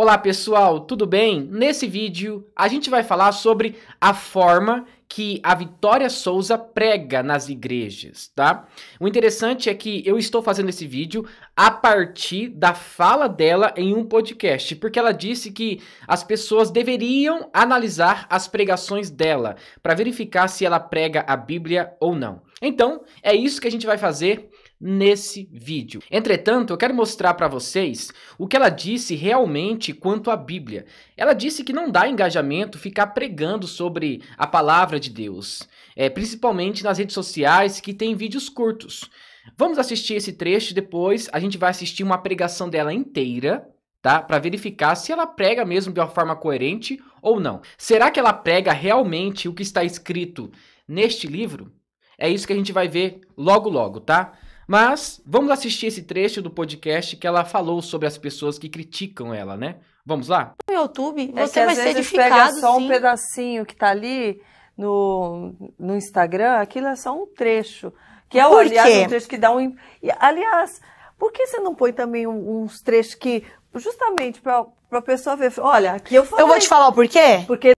Olá pessoal, tudo bem? Nesse vídeo a gente vai falar sobre a forma que a Vitória Souza prega nas igrejas, tá? O interessante é que eu estou fazendo esse vídeo a partir da fala dela em um podcast, porque ela disse que as pessoas deveriam analisar as pregações dela para verificar se ela prega a Bíblia ou não. Então, é isso que a gente vai fazer nesse vídeo. Entretanto, eu quero mostrar para vocês o que ela disse realmente quanto à Bíblia. Ela disse que não dá engajamento ficar pregando sobre a palavra de Deus, é, principalmente nas redes sociais que tem vídeos curtos. Vamos assistir esse trecho depois a gente vai assistir uma pregação dela inteira, tá? Para verificar se ela prega mesmo de uma forma coerente ou não. Será que ela prega realmente o que está escrito neste livro? É isso que a gente vai ver logo logo, tá? Mas vamos assistir esse trecho do podcast que ela falou sobre as pessoas que criticam ela, né? Vamos lá? No YouTube, é você é vai ser edificado. Pega só sim. um pedacinho que tá ali no, no Instagram, aquilo é só um trecho. Que é, o, aliás, um trecho que dá um. Aliás, por que você não põe também uns trechos que, justamente para a pessoa ver, olha, aqui eu falei. Eu vou te falar o porquê? Porque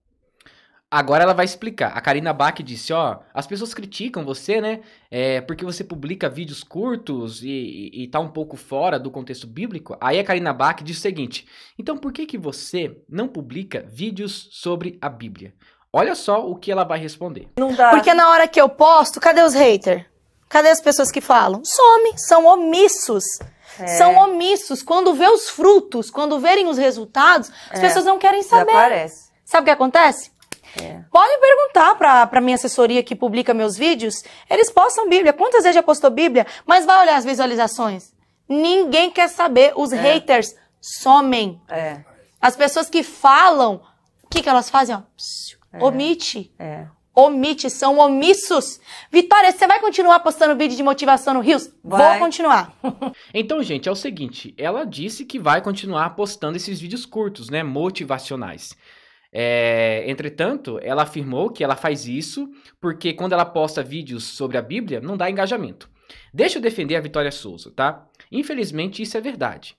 Agora ela vai explicar. A Karina Bach disse, ó, as pessoas criticam você, né? É, porque você publica vídeos curtos e, e, e tá um pouco fora do contexto bíblico. Aí a Karina Bach diz o seguinte: então por que, que você não publica vídeos sobre a Bíblia? Olha só o que ela vai responder. Não dá. Porque na hora que eu posto, cadê os haters? Cadê as pessoas que falam? Some, são omissos. É. São omissos. Quando vê os frutos, quando verem os resultados, as é. pessoas não querem saber. Desaparece. Sabe o que acontece? É. Podem perguntar para a minha assessoria que publica meus vídeos. Eles postam Bíblia. Quantas vezes já postou Bíblia? Mas vai olhar as visualizações. Ninguém quer saber. Os é. haters somem. É. As pessoas que falam, o que, que elas fazem? É. omite. É. Omite, são omissos. Vitória, você vai continuar postando vídeo de motivação no Rios? Vou continuar. então, gente, é o seguinte: ela disse que vai continuar postando esses vídeos curtos, né? Motivacionais. É, entretanto, ela afirmou que ela faz isso porque quando ela posta vídeos sobre a Bíblia, não dá engajamento. Deixa eu defender a Vitória Souza, tá? Infelizmente, isso é verdade.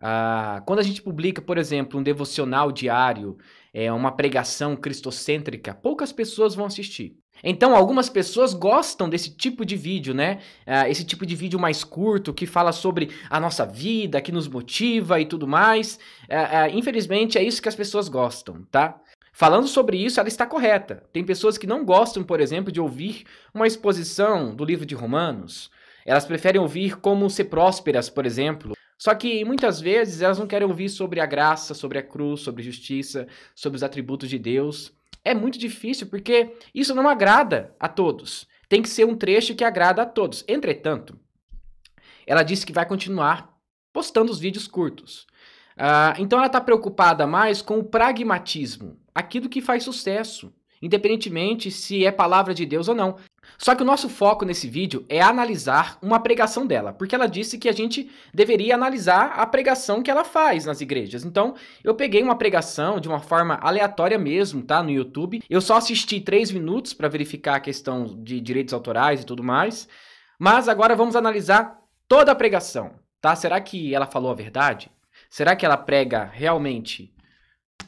Ah, quando a gente publica, por exemplo, um devocional diário, é, uma pregação cristocêntrica, poucas pessoas vão assistir. Então, algumas pessoas gostam desse tipo de vídeo, né? Ah, esse tipo de vídeo mais curto que fala sobre a nossa vida, que nos motiva e tudo mais. Ah, ah, infelizmente, é isso que as pessoas gostam, tá? Falando sobre isso, ela está correta. Tem pessoas que não gostam, por exemplo, de ouvir uma exposição do livro de Romanos. Elas preferem ouvir como ser prósperas, por exemplo. Só que muitas vezes elas não querem ouvir sobre a graça, sobre a cruz, sobre justiça, sobre os atributos de Deus é muito difícil porque isso não agrada a todos. Tem que ser um trecho que agrada a todos. Entretanto, ela disse que vai continuar postando os vídeos curtos. Uh, então ela está preocupada mais com o pragmatismo, aquilo que faz sucesso independentemente se é palavra de Deus ou não. Só que o nosso foco nesse vídeo é analisar uma pregação dela, porque ela disse que a gente deveria analisar a pregação que ela faz nas igrejas. Então, eu peguei uma pregação de uma forma aleatória mesmo, tá, no YouTube. Eu só assisti três minutos para verificar a questão de direitos autorais e tudo mais. Mas agora vamos analisar toda a pregação, tá? Será que ela falou a verdade? Será que ela prega realmente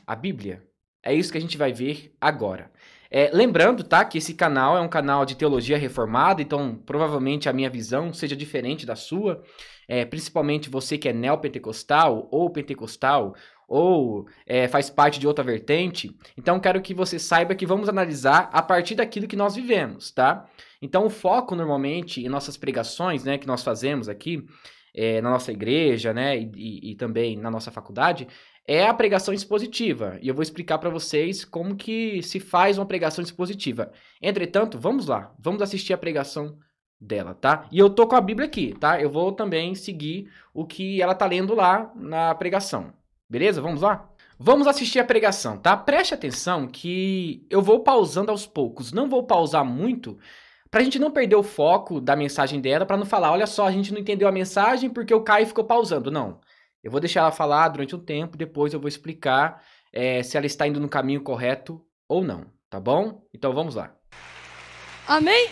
a Bíblia? É isso que a gente vai ver agora. É, lembrando, tá, que esse canal é um canal de teologia reformada, então provavelmente a minha visão seja diferente da sua, é, principalmente você que é neopentecostal ou pentecostal ou é, faz parte de outra vertente. Então quero que você saiba que vamos analisar a partir daquilo que nós vivemos, tá? Então o foco normalmente em nossas pregações, né, que nós fazemos aqui, é, na nossa igreja, né, e, e, também na nossa faculdade, é a pregação expositiva, e eu vou explicar para vocês como que se faz uma pregação expositiva. Entretanto, vamos lá, vamos assistir a pregação dela, tá? E eu tô com a Bíblia aqui, tá? Eu vou também seguir o que ela tá lendo lá na pregação. Beleza? Vamos lá? Vamos assistir a pregação, tá? Preste atenção que eu vou pausando aos poucos, não vou pausar muito, pra gente não perder o foco da mensagem dela, para não falar, olha só, a gente não entendeu a mensagem porque o Caio ficou pausando. Não. Eu vou deixar ela falar durante um tempo, depois eu vou explicar é, se ela está indo no caminho correto ou não, tá bom? Então vamos lá. Amém?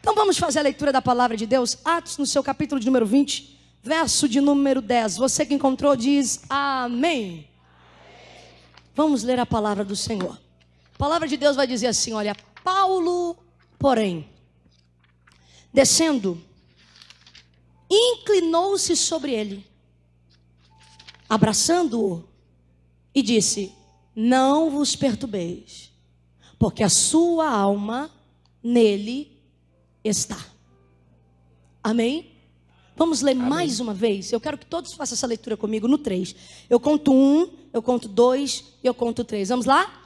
Então vamos fazer a leitura da palavra de Deus, Atos, no seu capítulo de número 20, verso de número 10. Você que encontrou diz amém. amém. Vamos ler a palavra do Senhor. A palavra de Deus vai dizer assim: olha, Paulo, porém, descendo, inclinou-se sobre ele abraçando-o, e disse: Não vos perturbeis, porque a sua alma nele está. Amém? Vamos ler Amém. mais uma vez? Eu quero que todos façam essa leitura comigo no 3. Eu conto um, eu conto dois e eu conto três. Vamos lá?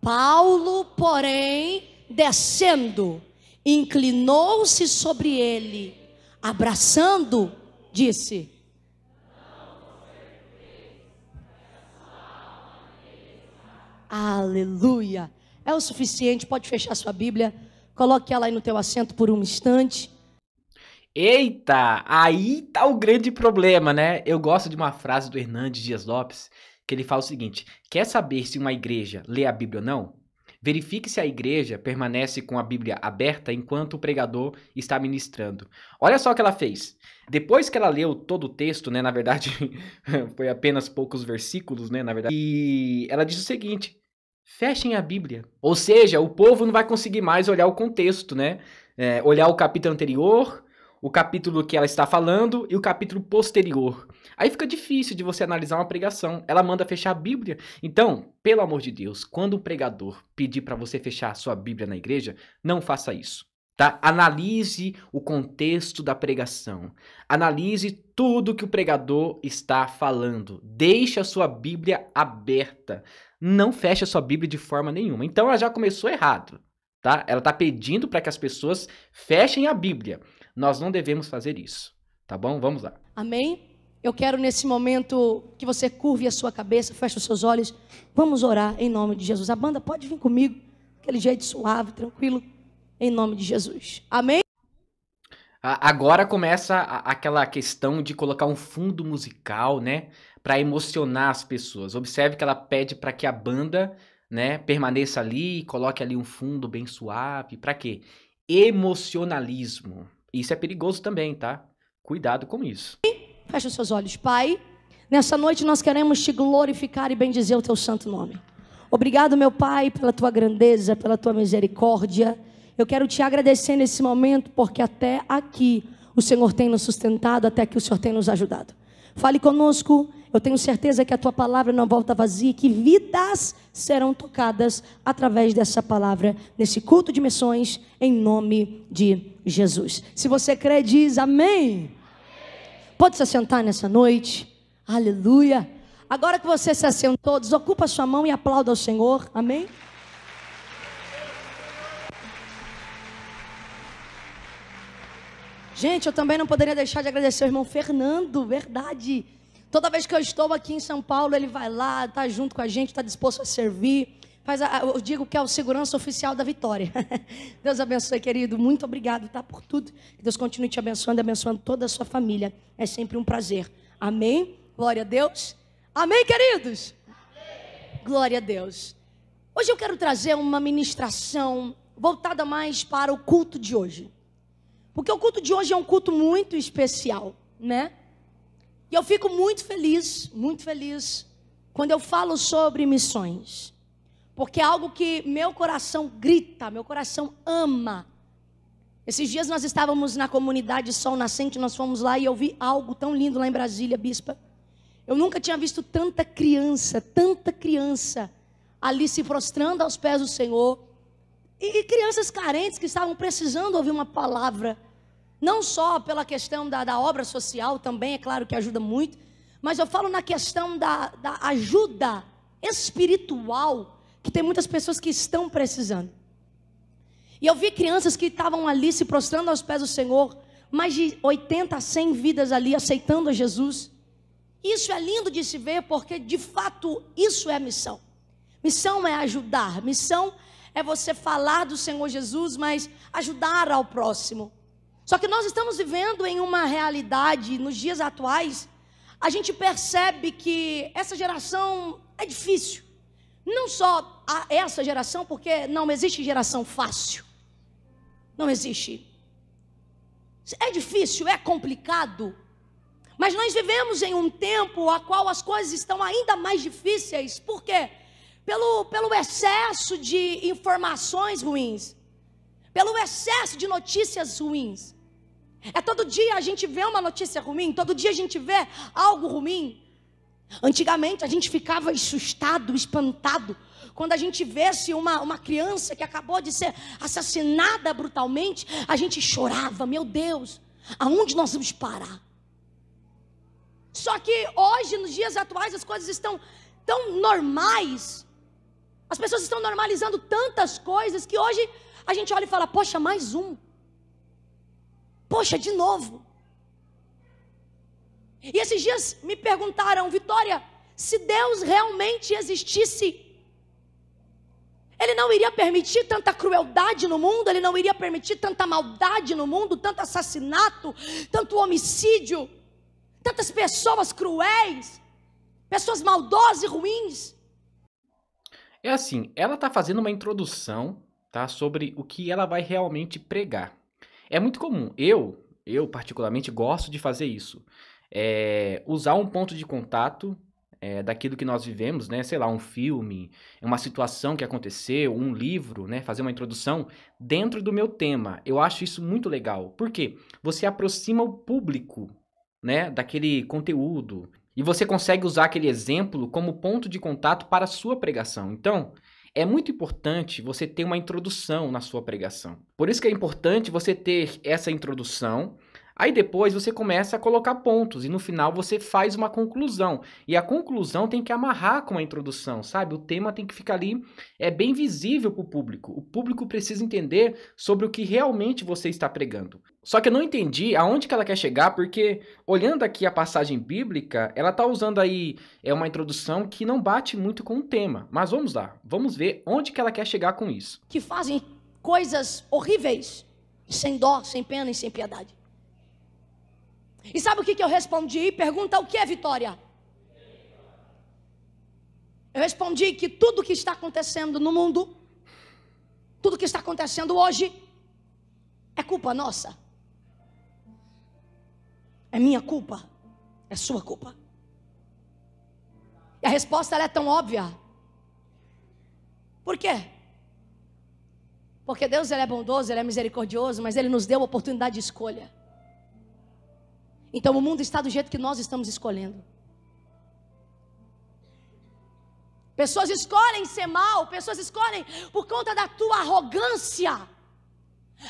Paulo, porém, descendo, inclinou-se sobre ele, abraçando, disse: Aleluia. É o suficiente, pode fechar sua Bíblia. Coloque ela aí no teu assento por um instante. Eita, aí tá o grande problema, né? Eu gosto de uma frase do Hernandes Dias Lopes, que ele fala o seguinte: quer saber se uma igreja lê a Bíblia ou não? Verifique se a igreja permanece com a Bíblia aberta enquanto o pregador está ministrando. Olha só o que ela fez. Depois que ela leu todo o texto, né, na verdade, foi apenas poucos versículos, né, na verdade. E ela disse o seguinte: Fechem a Bíblia. Ou seja, o povo não vai conseguir mais olhar o contexto, né? É, olhar o capítulo anterior, o capítulo que ela está falando e o capítulo posterior. Aí fica difícil de você analisar uma pregação. Ela manda fechar a Bíblia. Então, pelo amor de Deus, quando o pregador pedir para você fechar a sua Bíblia na igreja, não faça isso. Tá? Analise o contexto da pregação. Analise tudo que o pregador está falando. Deixe a sua Bíblia aberta não fecha sua Bíblia de forma nenhuma. Então ela já começou errado, tá? Ela está pedindo para que as pessoas fechem a Bíblia. Nós não devemos fazer isso, tá bom? Vamos lá. Amém? Eu quero nesse momento que você curve a sua cabeça, feche os seus olhos. Vamos orar em nome de Jesus. A banda pode vir comigo, aquele jeito suave, tranquilo, em nome de Jesus. Amém? Agora começa aquela questão de colocar um fundo musical, né, para emocionar as pessoas. Observe que ela pede para que a banda, né, permaneça ali, coloque ali um fundo bem suave, para quê? Emocionalismo. Isso é perigoso também, tá? Cuidado com isso. Fecha seus olhos, Pai. Nessa noite nós queremos te glorificar e bendizer o teu santo nome. Obrigado, meu Pai, pela tua grandeza, pela tua misericórdia eu quero te agradecer nesse momento, porque até aqui o Senhor tem nos sustentado, até aqui o Senhor tem nos ajudado. Fale conosco. Eu tenho certeza que a tua palavra não é volta vazia, que vidas serão tocadas através dessa palavra, nesse culto de missões, em nome de Jesus. Se você crê, diz amém. amém. Pode se assentar nessa noite. Aleluia. Agora que você se assentou, desocupa sua mão e aplauda ao Senhor. Amém. Gente, eu também não poderia deixar de agradecer o irmão Fernando, verdade. Toda vez que eu estou aqui em São Paulo, ele vai lá, está junto com a gente, está disposto a servir. Faz a, eu digo que é o segurança oficial da vitória. Deus abençoe, querido. Muito obrigado, tá? Por tudo. Que Deus continue te abençoando e abençoando toda a sua família. É sempre um prazer. Amém? Glória a Deus. Amém, queridos? Amém. Glória a Deus. Hoje eu quero trazer uma ministração voltada mais para o culto de hoje. Porque o culto de hoje é um culto muito especial, né? E eu fico muito feliz, muito feliz, quando eu falo sobre missões. Porque é algo que meu coração grita, meu coração ama. Esses dias nós estávamos na comunidade Sol Nascente, nós fomos lá e eu vi algo tão lindo lá em Brasília, bispa. Eu nunca tinha visto tanta criança, tanta criança ali se prostrando aos pés do Senhor e, e crianças carentes que estavam precisando ouvir uma palavra. Não só pela questão da, da obra social, também é claro que ajuda muito, mas eu falo na questão da, da ajuda espiritual, que tem muitas pessoas que estão precisando. E eu vi crianças que estavam ali se prostrando aos pés do Senhor, mais de 80 100 vidas ali aceitando a Jesus. Isso é lindo de se ver, porque de fato isso é missão. Missão é ajudar, missão é você falar do Senhor Jesus, mas ajudar ao próximo. Só que nós estamos vivendo em uma realidade nos dias atuais, a gente percebe que essa geração é difícil. Não só essa geração, porque não existe geração fácil. Não existe. É difícil, é complicado. Mas nós vivemos em um tempo a qual as coisas estão ainda mais difíceis. Por quê? pelo, pelo excesso de informações ruins, pelo excesso de notícias ruins. É todo dia a gente vê uma notícia ruim, todo dia a gente vê algo ruim. Antigamente a gente ficava assustado, espantado, quando a gente vesse uma, uma criança que acabou de ser assassinada brutalmente, a gente chorava, meu Deus, aonde nós vamos parar? Só que hoje, nos dias atuais, as coisas estão tão normais as pessoas estão normalizando tantas coisas que hoje a gente olha e fala: poxa, mais um. Poxa, de novo. E esses dias me perguntaram, Vitória, se Deus realmente existisse, Ele não iria permitir tanta crueldade no mundo, Ele não iria permitir tanta maldade no mundo, tanto assassinato, tanto homicídio, tantas pessoas cruéis, pessoas maldosas e ruins. É assim, ela está fazendo uma introdução, tá, sobre o que ela vai realmente pregar. É muito comum. Eu, eu particularmente gosto de fazer isso. É, usar um ponto de contato é, daquilo que nós vivemos, né? Sei lá, um filme, uma situação que aconteceu, um livro, né? Fazer uma introdução dentro do meu tema. Eu acho isso muito legal. Por quê? Você aproxima o público, né? Daquele conteúdo. E você consegue usar aquele exemplo como ponto de contato para a sua pregação. Então, é muito importante você ter uma introdução na sua pregação. Por isso que é importante você ter essa introdução Aí depois você começa a colocar pontos e no final você faz uma conclusão. E a conclusão tem que amarrar com a introdução, sabe? O tema tem que ficar ali é bem visível para o público. O público precisa entender sobre o que realmente você está pregando. Só que eu não entendi aonde que ela quer chegar, porque olhando aqui a passagem bíblica, ela tá usando aí é uma introdução que não bate muito com o tema. Mas vamos lá, vamos ver onde que ela quer chegar com isso. Que fazem coisas horríveis, sem dó, sem pena e sem piedade. E sabe o que, que eu respondi? Pergunta o que é vitória? Eu respondi que tudo que está acontecendo no mundo, tudo que está acontecendo hoje, é culpa nossa. É minha culpa. É sua culpa. E a resposta é tão óbvia. Por quê? Porque Deus ele é bondoso, ele é misericordioso, mas ele nos deu a oportunidade de escolha. Então o mundo está do jeito que nós estamos escolhendo. Pessoas escolhem ser mal, pessoas escolhem por conta da tua arrogância.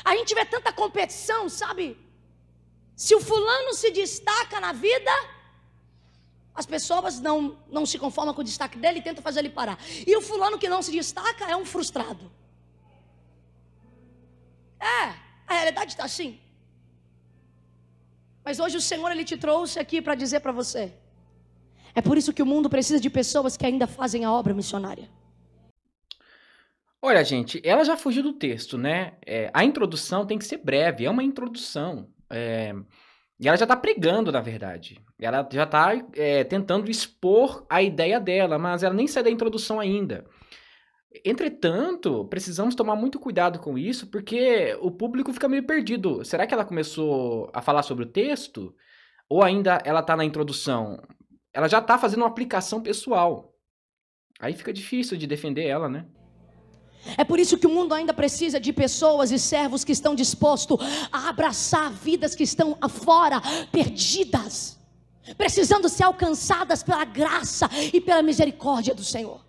A gente vê tanta competição, sabe? Se o fulano se destaca na vida, as pessoas não, não se conformam com o destaque dele e tentam fazer ele parar. E o fulano que não se destaca é um frustrado. É, a realidade está assim. Mas hoje o Senhor ele te trouxe aqui para dizer para você. É por isso que o mundo precisa de pessoas que ainda fazem a obra missionária. Olha, gente, ela já fugiu do texto, né? É, a introdução tem que ser breve, é uma introdução. É, e ela já está pregando, na verdade. Ela já está é, tentando expor a ideia dela, mas ela nem sai da introdução ainda. Entretanto, precisamos tomar muito cuidado com isso, porque o público fica meio perdido. Será que ela começou a falar sobre o texto? Ou ainda ela está na introdução? Ela já está fazendo uma aplicação pessoal. Aí fica difícil de defender ela, né? É por isso que o mundo ainda precisa de pessoas e servos que estão dispostos a abraçar vidas que estão afora, perdidas, precisando ser alcançadas pela graça e pela misericórdia do Senhor.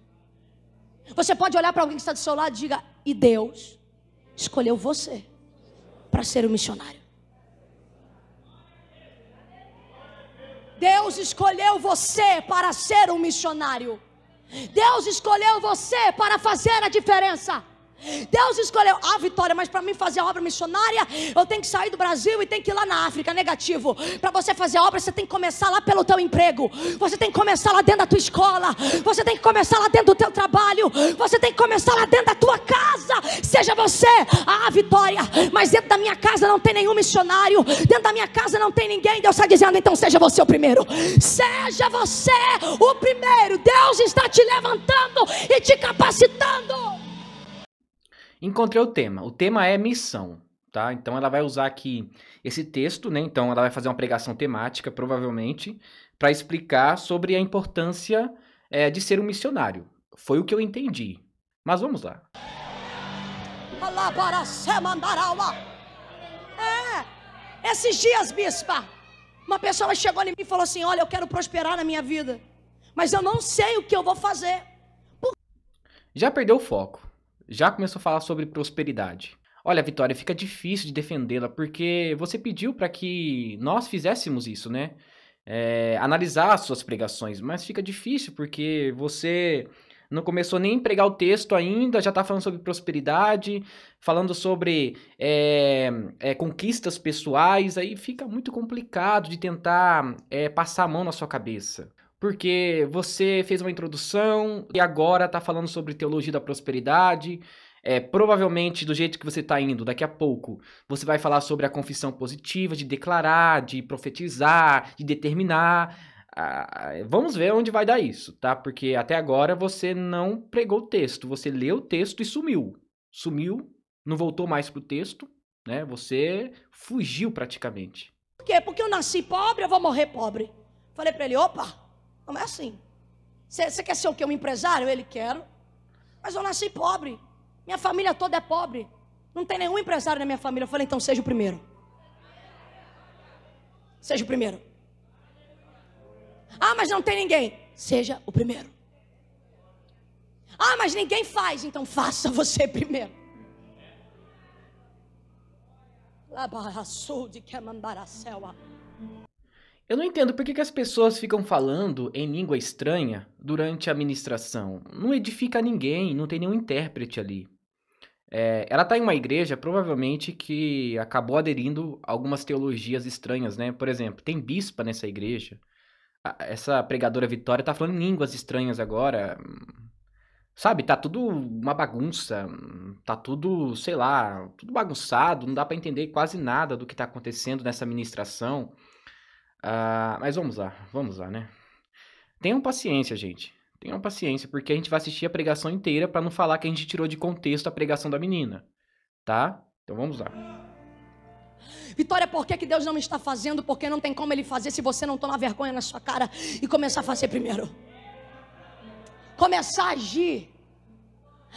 Você pode olhar para alguém que está do seu lado e diga: E Deus escolheu você para ser o um missionário. Deus escolheu você para ser um missionário. Deus escolheu você para fazer a diferença. Deus escolheu a vitória, mas para mim fazer a obra missionária, eu tenho que sair do Brasil e tenho que ir lá na África, negativo. Para você fazer a obra, você tem que começar lá pelo teu emprego. Você tem que começar lá dentro da tua escola. Você tem que começar lá dentro do teu trabalho. Você tem que começar lá dentro da tua casa. Seja você a vitória, mas dentro da minha casa não tem nenhum missionário. Dentro da minha casa não tem ninguém. Deus está dizendo, então seja você o primeiro. Seja você o primeiro. Deus está te levantando e te capacitando. Encontrei o tema. O tema é missão, tá? Então ela vai usar aqui esse texto, né? Então ela vai fazer uma pregação temática, provavelmente, para explicar sobre a importância é, de ser um missionário. Foi o que eu entendi. Mas vamos lá. É, esses dias, bispa, uma pessoa chegou ali e falou assim: Olha, eu quero prosperar na minha vida, mas eu não sei o que eu vou fazer. Por... Já perdeu o foco já começou a falar sobre prosperidade. Olha, Vitória, fica difícil de defendê-la porque você pediu para que nós fizéssemos isso, né? É, analisar as suas pregações, mas fica difícil porque você não começou nem a pregar o texto ainda, já está falando sobre prosperidade, falando sobre é, é, conquistas pessoais, aí fica muito complicado de tentar é, passar a mão na sua cabeça porque você fez uma introdução e agora está falando sobre teologia da prosperidade. É, provavelmente, do jeito que você está indo, daqui a pouco, você vai falar sobre a confissão positiva, de declarar, de profetizar, de determinar. Ah, vamos ver onde vai dar isso, tá? Porque até agora você não pregou o texto, você leu o texto e sumiu. Sumiu, não voltou mais pro texto, né? Você fugiu praticamente. Por quê? Porque eu nasci pobre, eu vou morrer pobre. Falei para ele, opa, não é assim. Você quer ser o quê? Um empresário? Ele quero. Mas eu nasci pobre. Minha família toda é pobre. Não tem nenhum empresário na minha família. Eu falei, então seja o primeiro. Seja o primeiro. Ah, mas não tem ninguém. Seja o primeiro. Ah, mas ninguém faz. Então faça você primeiro. Labarraçu de que é mandará eu não entendo por que, que as pessoas ficam falando em língua estranha durante a ministração. Não edifica ninguém, não tem nenhum intérprete ali. É, ela está em uma igreja, provavelmente, que acabou aderindo a algumas teologias estranhas, né? Por exemplo, tem bispa nessa igreja. Essa pregadora Vitória está falando línguas estranhas agora. Sabe, tá tudo uma bagunça, tá tudo, sei lá, tudo bagunçado, não dá para entender quase nada do que está acontecendo nessa ministração. Uh, mas vamos lá, vamos lá, né? Tenham paciência, gente. Tenham paciência, porque a gente vai assistir a pregação inteira para não falar que a gente tirou de contexto a pregação da menina, tá? Então vamos lá. Vitória, por que, que Deus não está fazendo? Porque não tem como Ele fazer se você não tomar vergonha na sua cara e começar a fazer primeiro. Começar a agir.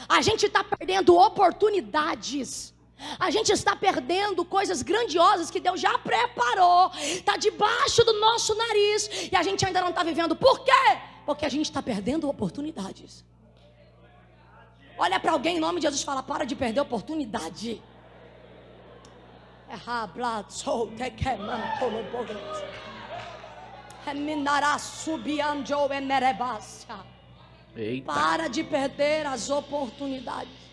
A gente está perdendo oportunidades a gente está perdendo coisas grandiosas que Deus já preparou, está debaixo do nosso nariz e a gente ainda não está vivendo. Por quê? Porque a gente está perdendo oportunidades. Olha para alguém em nome de Jesus e fala: para de perder oportunidade. É é é Eita. Para de perder as oportunidades.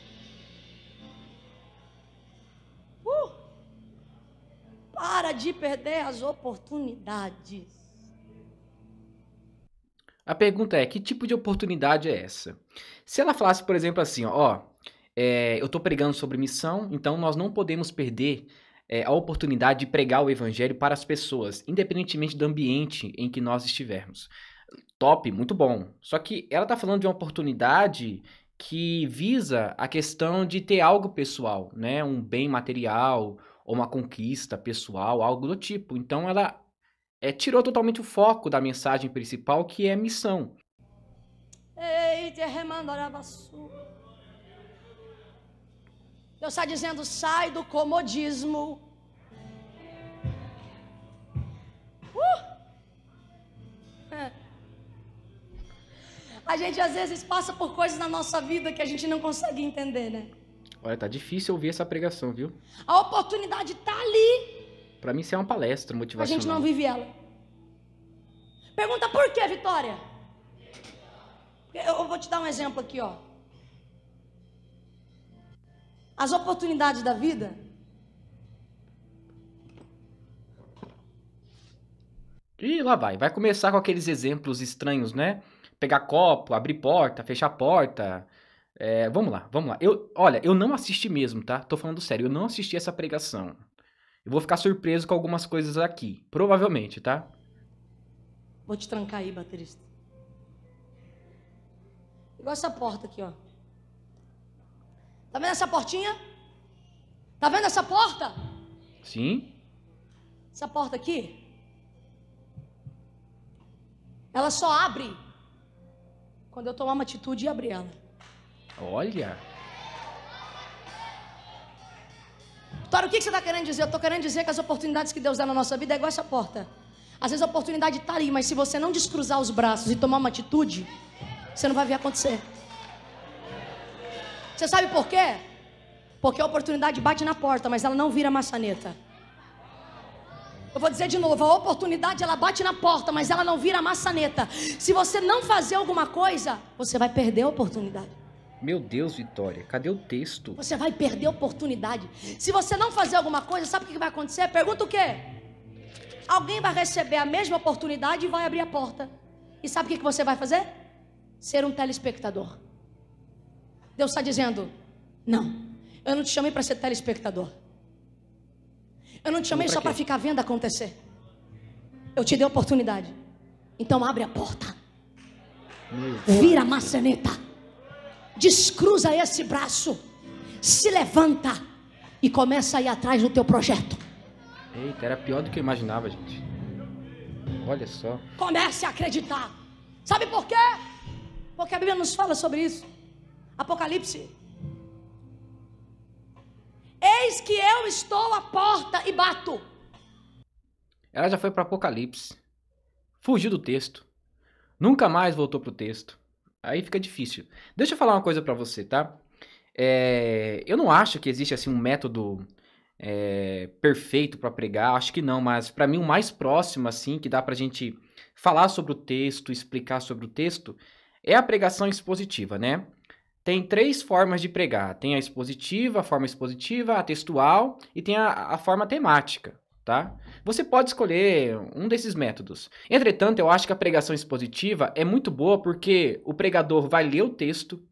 Uh! Para de perder as oportunidades. A pergunta é: que tipo de oportunidade é essa? Se ela falasse, por exemplo, assim, ó, é, eu estou pregando sobre missão, então nós não podemos perder é, a oportunidade de pregar o evangelho para as pessoas, independentemente do ambiente em que nós estivermos. Top, muito bom. Só que ela está falando de uma oportunidade que visa a questão de ter algo pessoal, né? Um bem material ou uma conquista pessoal, algo do tipo. Então ela é, tirou totalmente o foco da mensagem principal, que é missão. Deus está dizendo: sai do comodismo. Uh! A gente às vezes passa por coisas na nossa vida que a gente não consegue entender, né? Olha, tá difícil ouvir essa pregação, viu? A oportunidade tá ali. Para mim isso é uma palestra motivacional. A gente não vive ela. Pergunta por que, Vitória? Eu vou te dar um exemplo aqui, ó. As oportunidades da vida E lá vai, vai começar com aqueles exemplos estranhos, né? pegar copo, abrir porta, fechar porta. É, vamos lá, vamos lá. Eu, olha, eu não assisti mesmo, tá? Tô falando sério, eu não assisti essa pregação. Eu vou ficar surpreso com algumas coisas aqui, provavelmente, tá? Vou te trancar aí, baterista. Igual essa porta aqui, ó. Tá vendo essa portinha? Tá vendo essa porta? Sim. Essa porta aqui? Ela só abre quando eu tomar uma atitude e abrir ela. Olha! Tora, o que você está querendo dizer? Eu estou querendo dizer que as oportunidades que Deus dá na nossa vida é igual essa porta. Às vezes a oportunidade está ali, mas se você não descruzar os braços e tomar uma atitude, você não vai ver acontecer. Você sabe por quê? Porque a oportunidade bate na porta, mas ela não vira maçaneta. Eu vou dizer de novo, a oportunidade ela bate na porta, mas ela não vira maçaneta. Se você não fazer alguma coisa, você vai perder a oportunidade. Meu Deus, Vitória, cadê o texto? Você vai perder a oportunidade. Se você não fazer alguma coisa, sabe o que vai acontecer? Pergunta o quê? Alguém vai receber a mesma oportunidade e vai abrir a porta. E sabe o que você vai fazer? Ser um telespectador. Deus está dizendo: não, eu não te chamei para ser telespectador. Eu não te chamei só para ficar vendo acontecer. Eu te dei oportunidade. Então abre a porta. Vira a maçaneta. Descruza esse braço. Se levanta e começa a ir atrás do teu projeto. Eita, era pior do que eu imaginava, gente. Olha só. Comece a acreditar. Sabe por quê? Porque a Bíblia nos fala sobre isso. Apocalipse Eis que eu estou à porta e bato. Ela já foi para Apocalipse. Fugiu do texto. Nunca mais voltou pro texto. Aí fica difícil. Deixa eu falar uma coisa para você, tá? É, eu não acho que existe assim um método é, perfeito para pregar, acho que não, mas para mim o mais próximo assim que dá para a gente falar sobre o texto, explicar sobre o texto é a pregação expositiva, né? tem três formas de pregar. Tem a expositiva, a forma expositiva, a textual e tem a, a forma temática, tá? Você pode escolher um desses métodos. Entretanto, eu acho que a pregação expositiva é muito boa porque o pregador vai ler o texto,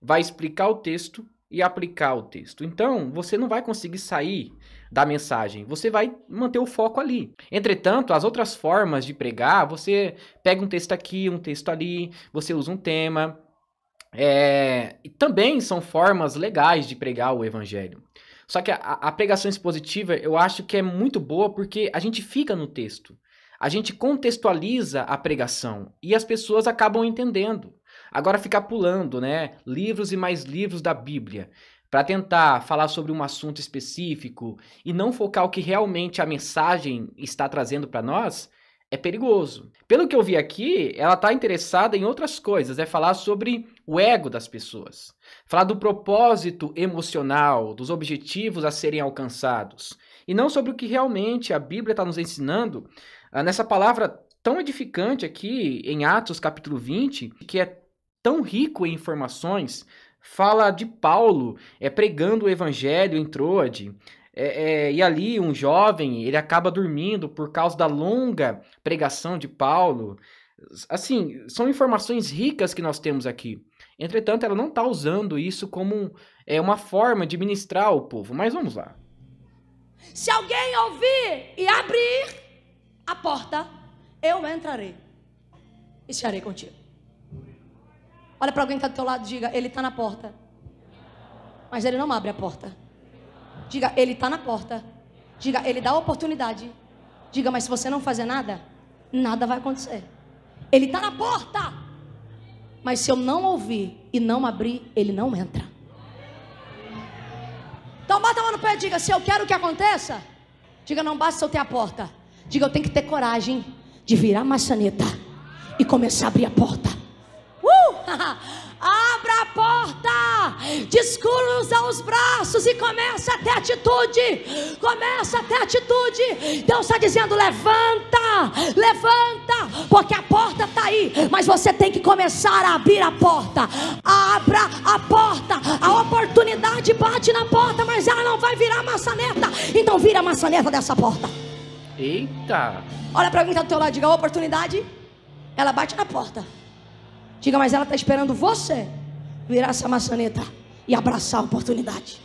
vai explicar o texto e aplicar o texto. Então, você não vai conseguir sair da mensagem, você vai manter o foco ali. Entretanto, as outras formas de pregar, você pega um texto aqui, um texto ali, você usa um tema, é, também são formas legais de pregar o evangelho. Só que a, a pregação expositiva eu acho que é muito boa porque a gente fica no texto, a gente contextualiza a pregação e as pessoas acabam entendendo. Agora ficar pulando, né? Livros e mais livros da Bíblia para tentar falar sobre um assunto específico e não focar o que realmente a mensagem está trazendo para nós, é perigoso. Pelo que eu vi aqui, ela está interessada em outras coisas, é falar sobre o ego das pessoas, falar do propósito emocional, dos objetivos a serem alcançados, e não sobre o que realmente a Bíblia está nos ensinando ah, nessa palavra tão edificante aqui em Atos capítulo 20, que é tão rico em informações, fala de Paulo é, pregando o evangelho em Troade, é, é, e ali, um jovem, ele acaba dormindo por causa da longa pregação de Paulo. Assim, são informações ricas que nós temos aqui. Entretanto, ela não está usando isso como é, uma forma de ministrar o povo. Mas vamos lá. Se alguém ouvir e abrir a porta, eu entrarei e estarei contigo. Olha para alguém que está do teu lado e diga: Ele está na porta. Mas ele não abre a porta. Diga, ele está na porta. Diga, ele dá a oportunidade. Diga, mas se você não fazer nada, nada vai acontecer. Ele está na porta. Mas se eu não ouvir e não abrir, ele não entra. Então bota a mão no pé e diga: se eu quero que aconteça, diga, não basta eu ter a porta. Diga, eu tenho que ter coragem de virar a maçaneta e começar a abrir a porta. Uh! Abra a porta descruza os braços e começa a ter atitude, começa a ter atitude. Deus então está dizendo: levanta, levanta, porque a porta está aí, mas você tem que começar a abrir a porta. Abra a porta, a oportunidade bate na porta, mas ela não vai virar maçaneta, então vira a maçaneta dessa porta. Eita! Olha para quem está do teu lado, diga a oportunidade. Ela bate na porta. Diga, mas ela está esperando você virar essa maçaneta e abraçar a oportunidade.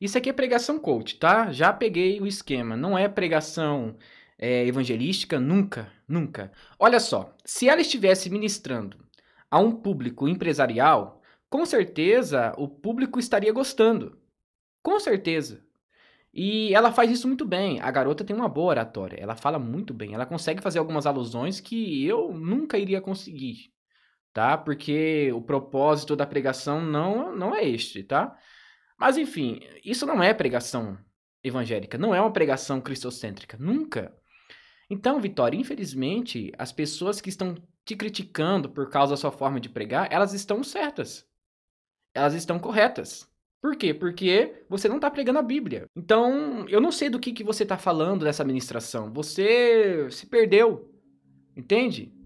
Isso aqui é pregação coach, tá? Já peguei o esquema. Não é pregação é, evangelística, nunca, nunca. Olha só, se ela estivesse ministrando a um público empresarial, com certeza o público estaria gostando. Com certeza. E ela faz isso muito bem. A garota tem uma boa oratória, ela fala muito bem, ela consegue fazer algumas alusões que eu nunca iria conseguir tá? Porque o propósito da pregação não, não é este, tá? Mas enfim, isso não é pregação evangélica, não é uma pregação cristocêntrica, nunca. Então, Vitória, infelizmente, as pessoas que estão te criticando por causa da sua forma de pregar, elas estão certas. Elas estão corretas. Por quê? Porque você não está pregando a Bíblia. Então, eu não sei do que, que você está falando nessa ministração. Você se perdeu. Entende?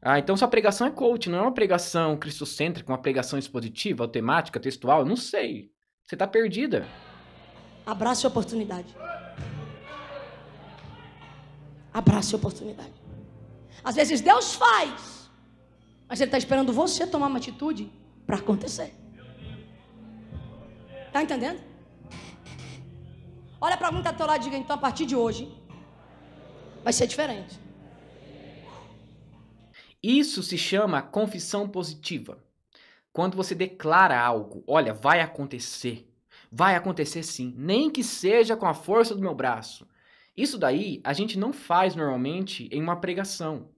Ah, então sua pregação é coach, não é uma pregação cristocêntrica, uma pregação expositiva, temática, textual, não sei. Você está perdida. Abraça a oportunidade. Abraça a oportunidade. Às vezes Deus faz, mas Ele está esperando você tomar uma atitude para acontecer. Tá entendendo? Olha para mim que está ao teu lado e diga, então a partir de hoje vai ser diferente. Isso se chama confissão positiva. Quando você declara algo, olha, vai acontecer. Vai acontecer sim, nem que seja com a força do meu braço. Isso daí a gente não faz normalmente em uma pregação,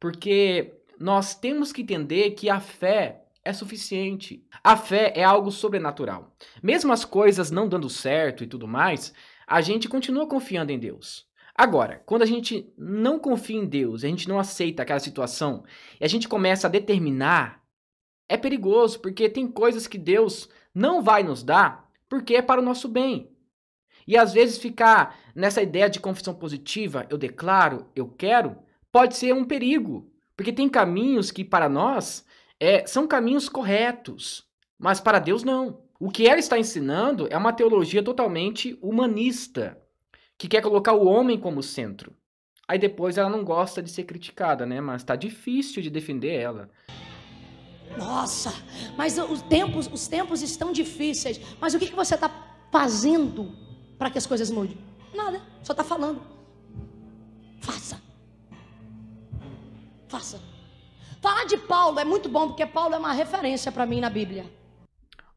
porque nós temos que entender que a fé é suficiente. A fé é algo sobrenatural. Mesmo as coisas não dando certo e tudo mais, a gente continua confiando em Deus. Agora, quando a gente não confia em Deus, a gente não aceita aquela situação e a gente começa a determinar, é perigoso porque tem coisas que Deus não vai nos dar porque é para o nosso bem. E às vezes ficar nessa ideia de confissão positiva, eu declaro, eu quero, pode ser um perigo, porque tem caminhos que para nós é, são caminhos corretos, mas para Deus não. O que ela está ensinando é uma teologia totalmente humanista que quer colocar o homem como centro. Aí depois ela não gosta de ser criticada, né? Mas tá difícil de defender ela. Nossa, mas os tempos, os tempos estão difíceis. Mas o que, que você está fazendo para que as coisas mudem? Nada, só está falando. Faça. Faça. Falar de Paulo é muito bom, porque Paulo é uma referência para mim na Bíblia.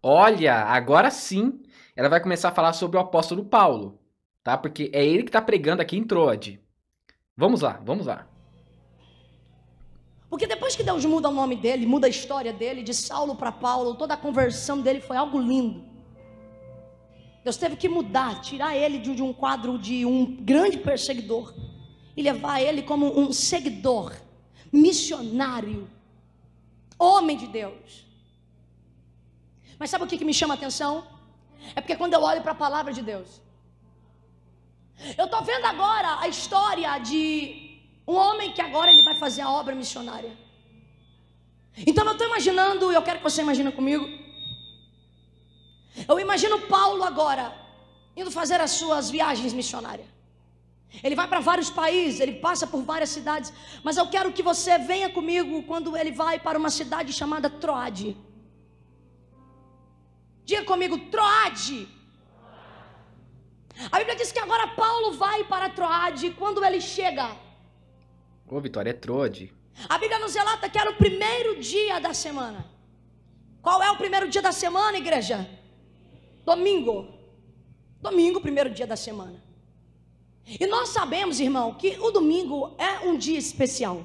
Olha, agora sim, ela vai começar a falar sobre o apóstolo Paulo tá? Porque é ele que está pregando aqui em Troade. Vamos lá, vamos lá. Porque depois que Deus muda o nome dele, muda a história dele, de Saulo para Paulo, toda a conversão dele foi algo lindo. Deus teve que mudar, tirar ele de um quadro de um grande perseguidor e levar ele como um seguidor, missionário, homem de Deus. Mas sabe o que, que me chama a atenção? É porque quando eu olho para a palavra de Deus, eu estou vendo agora a história de um homem que agora ele vai fazer a obra missionária. Então eu estou imaginando, eu quero que você imagine comigo. Eu imagino Paulo agora indo fazer as suas viagens missionárias. Ele vai para vários países, ele passa por várias cidades, mas eu quero que você venha comigo quando ele vai para uma cidade chamada Troade. Diga comigo, Troade. A Bíblia diz que agora Paulo vai para Troade. Quando ele chega? Ô, Vitória, é Troade. A Bíblia nos relata que era o primeiro dia da semana. Qual é o primeiro dia da semana, igreja? Domingo. Domingo, primeiro dia da semana. E nós sabemos, irmão, que o domingo é um dia especial.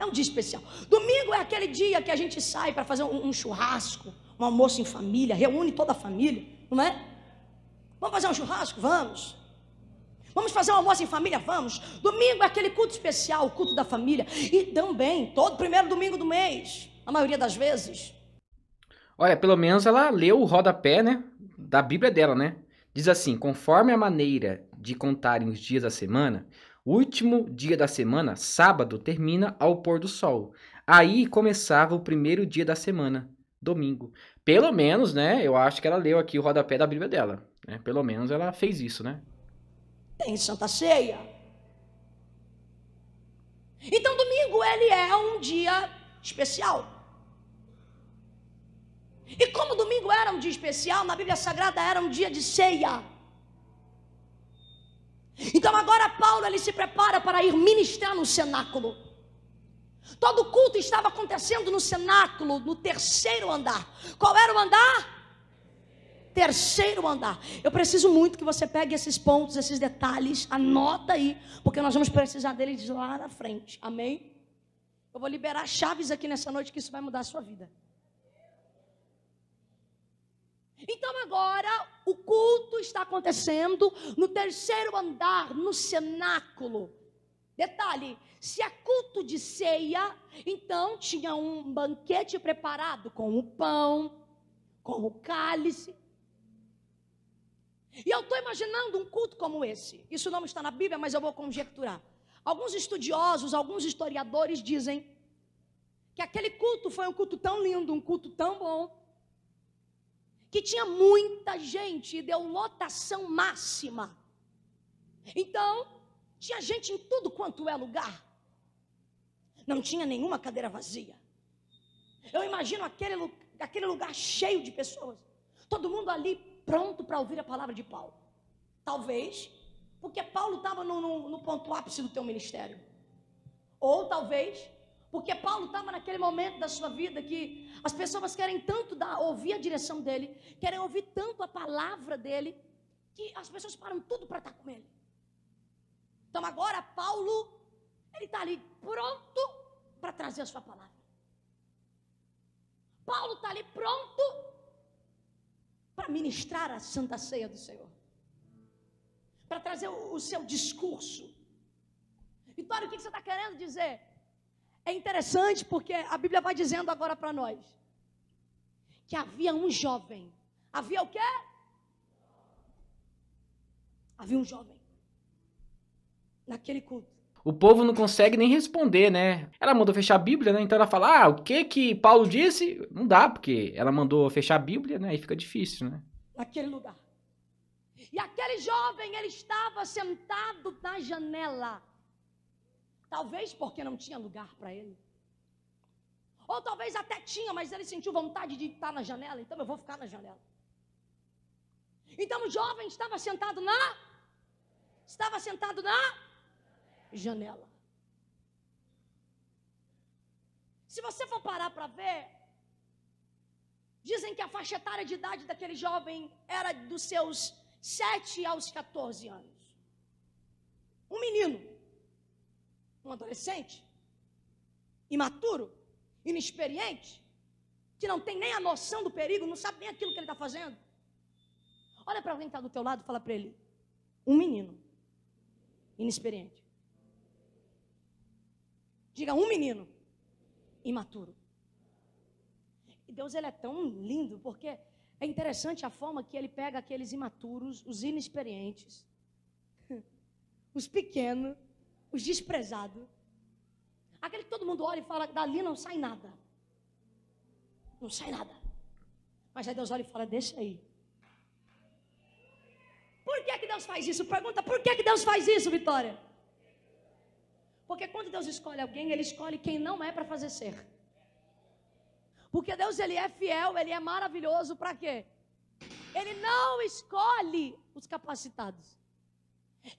É um dia especial. Domingo é aquele dia que a gente sai para fazer um churrasco, um almoço em família, reúne toda a família, não é? Vamos fazer um churrasco? Vamos. Vamos fazer um almoço em família? Vamos. Domingo é aquele culto especial, o culto da família. E também, todo primeiro domingo do mês, a maioria das vezes. Olha, pelo menos ela leu o rodapé, né? Da Bíblia dela, né? Diz assim: conforme a maneira de contarem os dias da semana, o último dia da semana, sábado, termina ao pôr do sol. Aí começava o primeiro dia da semana, domingo. Pelo menos, né? Eu acho que ela leu aqui o rodapé da Bíblia dela. Né? Pelo menos ela fez isso, né? Tem Santa Ceia. Então, domingo ele é um dia especial. E como domingo era um dia especial, na Bíblia Sagrada era um dia de ceia. Então agora Paulo ele se prepara para ir ministrar no cenáculo. Todo culto estava acontecendo no cenáculo, no terceiro andar. Qual era o andar? terceiro andar. Eu preciso muito que você pegue esses pontos, esses detalhes, anota aí, porque nós vamos precisar deles lá na frente. Amém? Eu vou liberar chaves aqui nessa noite que isso vai mudar a sua vida. Então agora o culto está acontecendo no terceiro andar, no cenáculo. Detalhe, se é culto de ceia, então tinha um banquete preparado com o pão, com o cálice, e eu estou imaginando um culto como esse. Isso não está na Bíblia, mas eu vou conjecturar. Alguns estudiosos, alguns historiadores dizem que aquele culto foi um culto tão lindo, um culto tão bom, que tinha muita gente e deu lotação máxima. Então, tinha gente em tudo quanto é lugar. Não tinha nenhuma cadeira vazia. Eu imagino aquele, aquele lugar cheio de pessoas. Todo mundo ali pronto para ouvir a palavra de Paulo. Talvez porque Paulo estava no, no, no, ponto ápice do teu ministério. Ou talvez porque Paulo estava naquele momento da sua vida que as pessoas querem tanto dar, ouvir a direção dele, querem ouvir tanto a palavra dele, que as pessoas param tudo para estar com ele. Então agora Paulo, ele está ali pronto para trazer a sua palavra. Paulo está ali pronto para ministrar a santa ceia do Senhor, para trazer o, o seu discurso. Vitória, o que você está querendo dizer? É interessante porque a Bíblia vai dizendo agora para nós que havia um jovem. Havia o quê? Havia um jovem naquele culto o povo não consegue nem responder, né? Ela mandou fechar a Bíblia, né? Então ela fala, ah, o que que Paulo disse? Não dá, porque ela mandou fechar a Bíblia, né? Aí fica difícil, né? Aquele lugar. E aquele jovem, ele estava sentado na janela. Talvez porque não tinha lugar para ele. Ou talvez até tinha, mas ele sentiu vontade de estar na janela, então eu vou ficar na janela. Então o jovem estava sentado na. Estava sentado na janela. Se você for parar para ver, dizem que a faixa etária de idade daquele jovem era dos seus 7 aos 14 anos. Um menino, um adolescente, imaturo, inexperiente, que não tem nem a noção do perigo, não sabe nem aquilo que ele está fazendo. Olha para alguém que está do teu lado e fala para ele, um menino, inexperiente. Diga um menino imaturo. E Deus ele é tão lindo porque é interessante a forma que ele pega aqueles imaturos, os inexperientes, os pequenos, os desprezados. Aquele que todo mundo olha e fala, dali não sai nada. Não sai nada. Mas aí Deus olha e fala, deixa aí. Por que, que Deus faz isso? Pergunta, por que, que Deus faz isso, Vitória? Porque quando Deus escolhe alguém, Ele escolhe quem não é para fazer ser. Porque Deus ele é fiel, ele é maravilhoso para quê? Ele não escolhe os capacitados.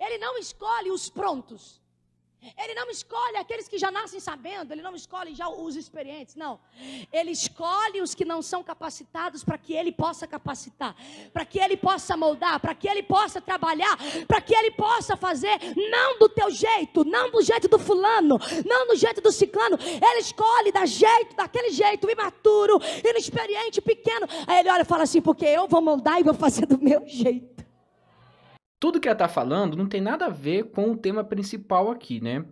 Ele não escolhe os prontos. Ele não escolhe aqueles que já nascem sabendo, ele não escolhe já os experientes, não. Ele escolhe os que não são capacitados para que ele possa capacitar, para que ele possa moldar, para que ele possa trabalhar, para que ele possa fazer, não do teu jeito, não do jeito do fulano, não do jeito do ciclano. Ele escolhe da jeito, daquele jeito, imaturo, inexperiente, pequeno. Aí ele olha e fala assim: porque eu vou moldar e vou fazer do meu jeito tudo que ela está falando não tem nada a ver com o tema principal aqui, né?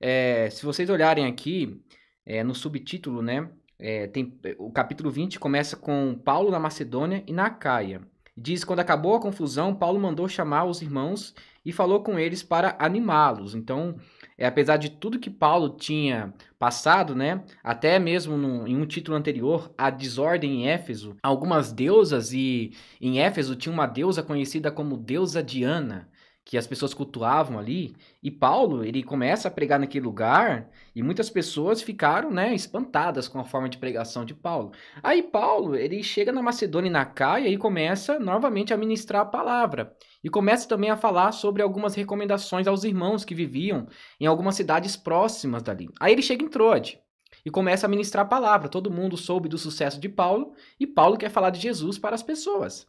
É, se vocês olharem aqui é, no subtítulo, né? É, tem, o capítulo 20 começa com Paulo na Macedônia e na Caia. Diz: quando acabou a confusão, Paulo mandou chamar os irmãos e falou com eles para animá-los. Então, é, apesar de tudo que Paulo tinha passado, né, até mesmo em um título anterior, a desordem em Éfeso, algumas deusas e em Éfeso tinha uma deusa conhecida como deusa Diana que as pessoas cultuavam ali. E Paulo, ele começa a pregar naquele lugar e muitas pessoas ficaram, né, espantadas com a forma de pregação de Paulo. Aí Paulo, ele chega na Macedônia e na Caia e começa novamente a ministrar a palavra. E começa também a falar sobre algumas recomendações aos irmãos que viviam em algumas cidades próximas dali. Aí ele chega em Troade e começa a ministrar a palavra. Todo mundo soube do sucesso de Paulo e Paulo quer falar de Jesus para as pessoas.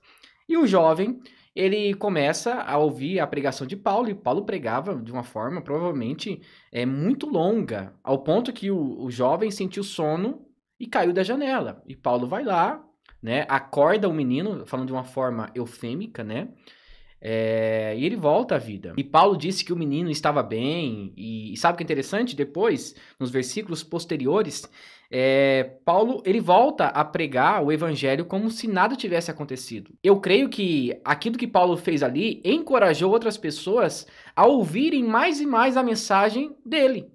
E o jovem, ele começa a ouvir a pregação de Paulo, e Paulo pregava de uma forma provavelmente é, muito longa, ao ponto que o, o jovem sentiu sono e caiu da janela. E Paulo vai lá, né, acorda o menino, falando de uma forma eufêmica, né, é, e ele volta à vida. E Paulo disse que o menino estava bem. E, e sabe o que é interessante? Depois, nos versículos posteriores, é, Paulo ele volta a pregar o evangelho como se nada tivesse acontecido. Eu creio que aquilo que Paulo fez ali encorajou outras pessoas a ouvirem mais e mais a mensagem dele.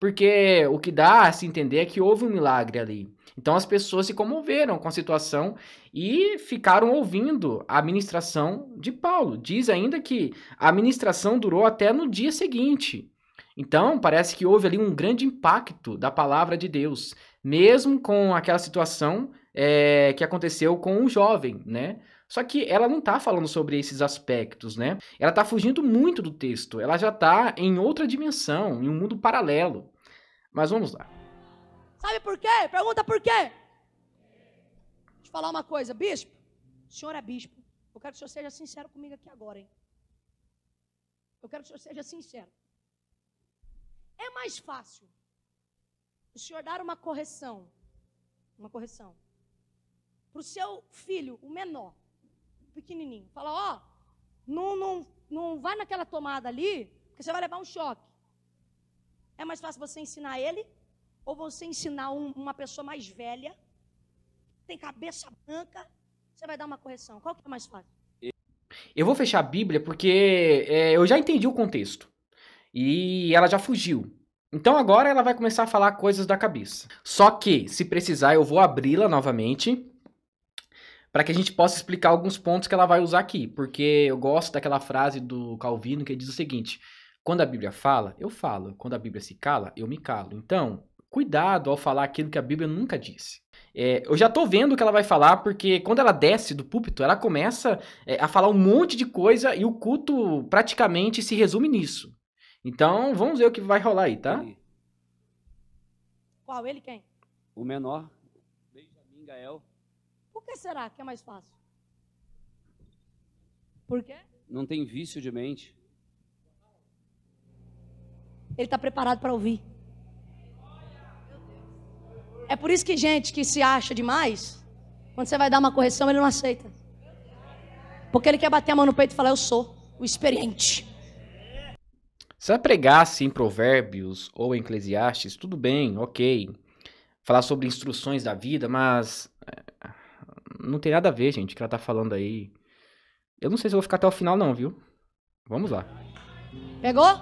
Porque o que dá a se entender é que houve um milagre ali. Então as pessoas se comoveram com a situação e ficaram ouvindo a ministração de Paulo. Diz ainda que a ministração durou até no dia seguinte. Então, parece que houve ali um grande impacto da palavra de Deus, mesmo com aquela situação é, que aconteceu com o um jovem, né? Só que ela não está falando sobre esses aspectos, né? Ela está fugindo muito do texto, ela já está em outra dimensão, em um mundo paralelo. Mas vamos lá. Sabe por quê? Pergunta por quê? Deixa eu falar uma coisa, bispo. O senhor é bispo. Eu quero que o senhor seja sincero comigo aqui agora, hein? Eu quero que o senhor seja sincero. É mais fácil o senhor dar uma correção, uma correção, para o seu filho, o menor, o pequenininho. Fala, ó, não, não, não vai naquela tomada ali, porque você vai levar um choque. É mais fácil você ensinar ele ou você ensinar um, uma pessoa mais velha, tem cabeça branca, você vai dar uma correção. Qual que é mais fácil? Eu vou fechar a Bíblia porque é, eu já entendi o contexto. E ela já fugiu. Então agora ela vai começar a falar coisas da cabeça. Só que, se precisar, eu vou abri-la novamente para que a gente possa explicar alguns pontos que ela vai usar aqui, porque eu gosto daquela frase do Calvino que diz o seguinte: quando a Bíblia fala, eu falo, quando a Bíblia se cala, eu me calo. Então, cuidado ao falar aquilo que a Bíblia nunca disse. É, eu já estou vendo o que ela vai falar, porque quando ela desce do púlpito, ela começa é, a falar um monte de coisa e o culto praticamente se resume nisso. Então, vamos ver o que vai rolar aí, tá? Qual? Ele quem? O menor. Benjamin Gael. Por que será que é mais fácil? Por quê? Não tem vício de mente. Ele está preparado para ouvir. É por isso que gente que se acha demais, quando você vai dar uma correção, ele não aceita. Porque ele quer bater a mão no peito e falar: Eu sou o experiente. Se você pregasse em Provérbios ou em Eclesiastes, tudo bem, ok. Falar sobre instruções da vida, mas eh, não tem nada a ver, gente, o que ela tá falando aí. Eu não sei se eu vou ficar até o final, não, viu? Vamos lá. Pegou?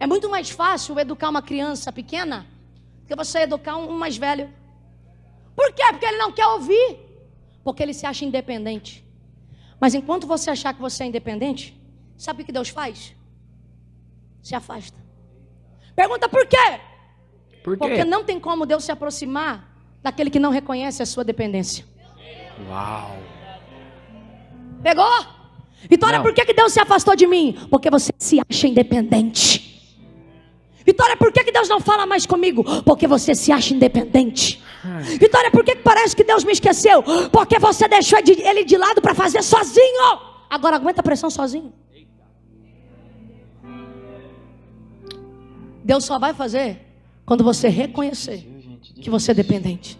É muito mais fácil educar uma criança pequena porque você educar um mais velho. Por quê? Porque ele não quer ouvir. Porque ele se acha independente. Mas enquanto você achar que você é independente, sabe o que Deus faz? Se afasta. Pergunta por quê? Por quê? Porque não tem como Deus se aproximar daquele que não reconhece a sua dependência. Uau! Pegou? Vitória, não. por que, que Deus se afastou de mim? Porque você se acha independente. Vitória, por que, que Deus não fala mais comigo? Porque você se acha independente. Vitória, por que, que parece que Deus me esqueceu? Porque você deixou ele de lado para fazer sozinho. Agora aguenta a pressão sozinho. Deus só vai fazer quando você reconhecer que você é dependente.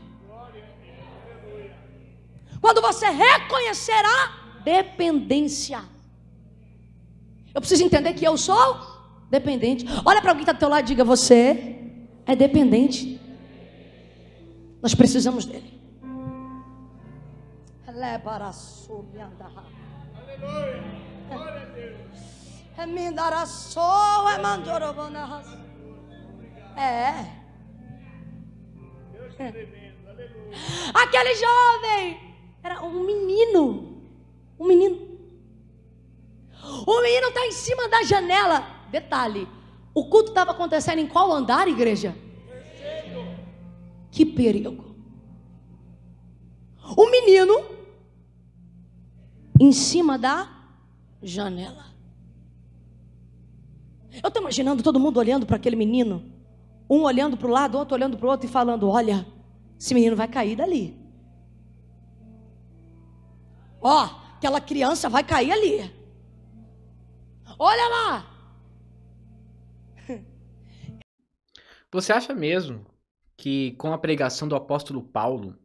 Quando você reconhecerá dependência. Eu preciso entender que eu sou Dependente. Olha para alguém que está do teu lado e diga: Você é dependente. Nós precisamos dele. Aleluia. Glória é é a é. Deus. É. Aquele jovem era um menino. Um menino. O menino está em cima da janela detalhe: o culto estava acontecendo em qual andar, igreja? Terceiro. Que perigo. O menino em cima da janela. Eu estou imaginando todo mundo olhando para aquele menino, um olhando para o lado, outro olhando para o outro e falando: Olha, esse menino vai cair dali. Ó, aquela criança vai cair ali. Olha lá, Você acha mesmo que com a pregação do apóstolo Paulo,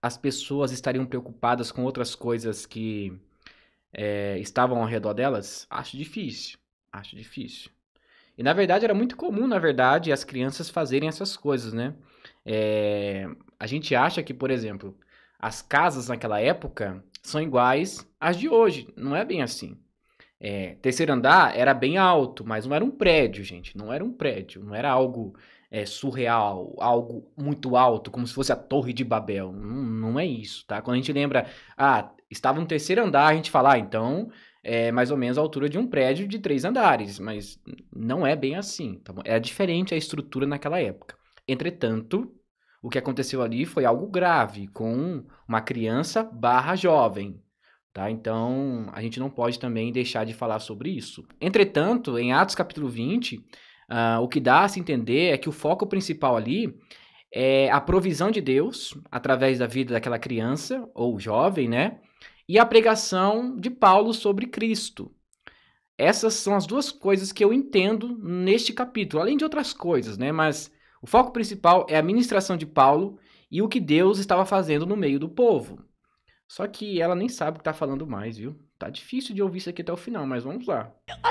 as pessoas estariam preocupadas com outras coisas que é, estavam ao redor delas? Acho difícil. Acho difícil. E na verdade era muito comum, na verdade, as crianças fazerem essas coisas, né? É, a gente acha que, por exemplo, as casas naquela época são iguais às de hoje. Não é bem assim. É, terceiro andar era bem alto, mas não era um prédio, gente. Não era um prédio, não era algo é, surreal, algo muito alto, como se fosse a Torre de Babel. Não, não é isso, tá? Quando a gente lembra, ah, estava no terceiro andar, a gente fala, ah, então é mais ou menos a altura de um prédio de três andares, mas não é bem assim, tá bom? é diferente a estrutura naquela época. Entretanto, o que aconteceu ali foi algo grave, com uma criança barra jovem, Tá? Então, a gente não pode também deixar de falar sobre isso. Entretanto, em Atos capítulo 20, Uh, o que dá a se entender é que o foco principal ali é a provisão de Deus através da vida daquela criança ou jovem, né? E a pregação de Paulo sobre Cristo. Essas são as duas coisas que eu entendo neste capítulo, além de outras coisas, né? Mas o foco principal é a ministração de Paulo e o que Deus estava fazendo no meio do povo. Só que ela nem sabe o que está falando mais, viu? tá difícil de ouvir isso aqui até o final, mas vamos lá.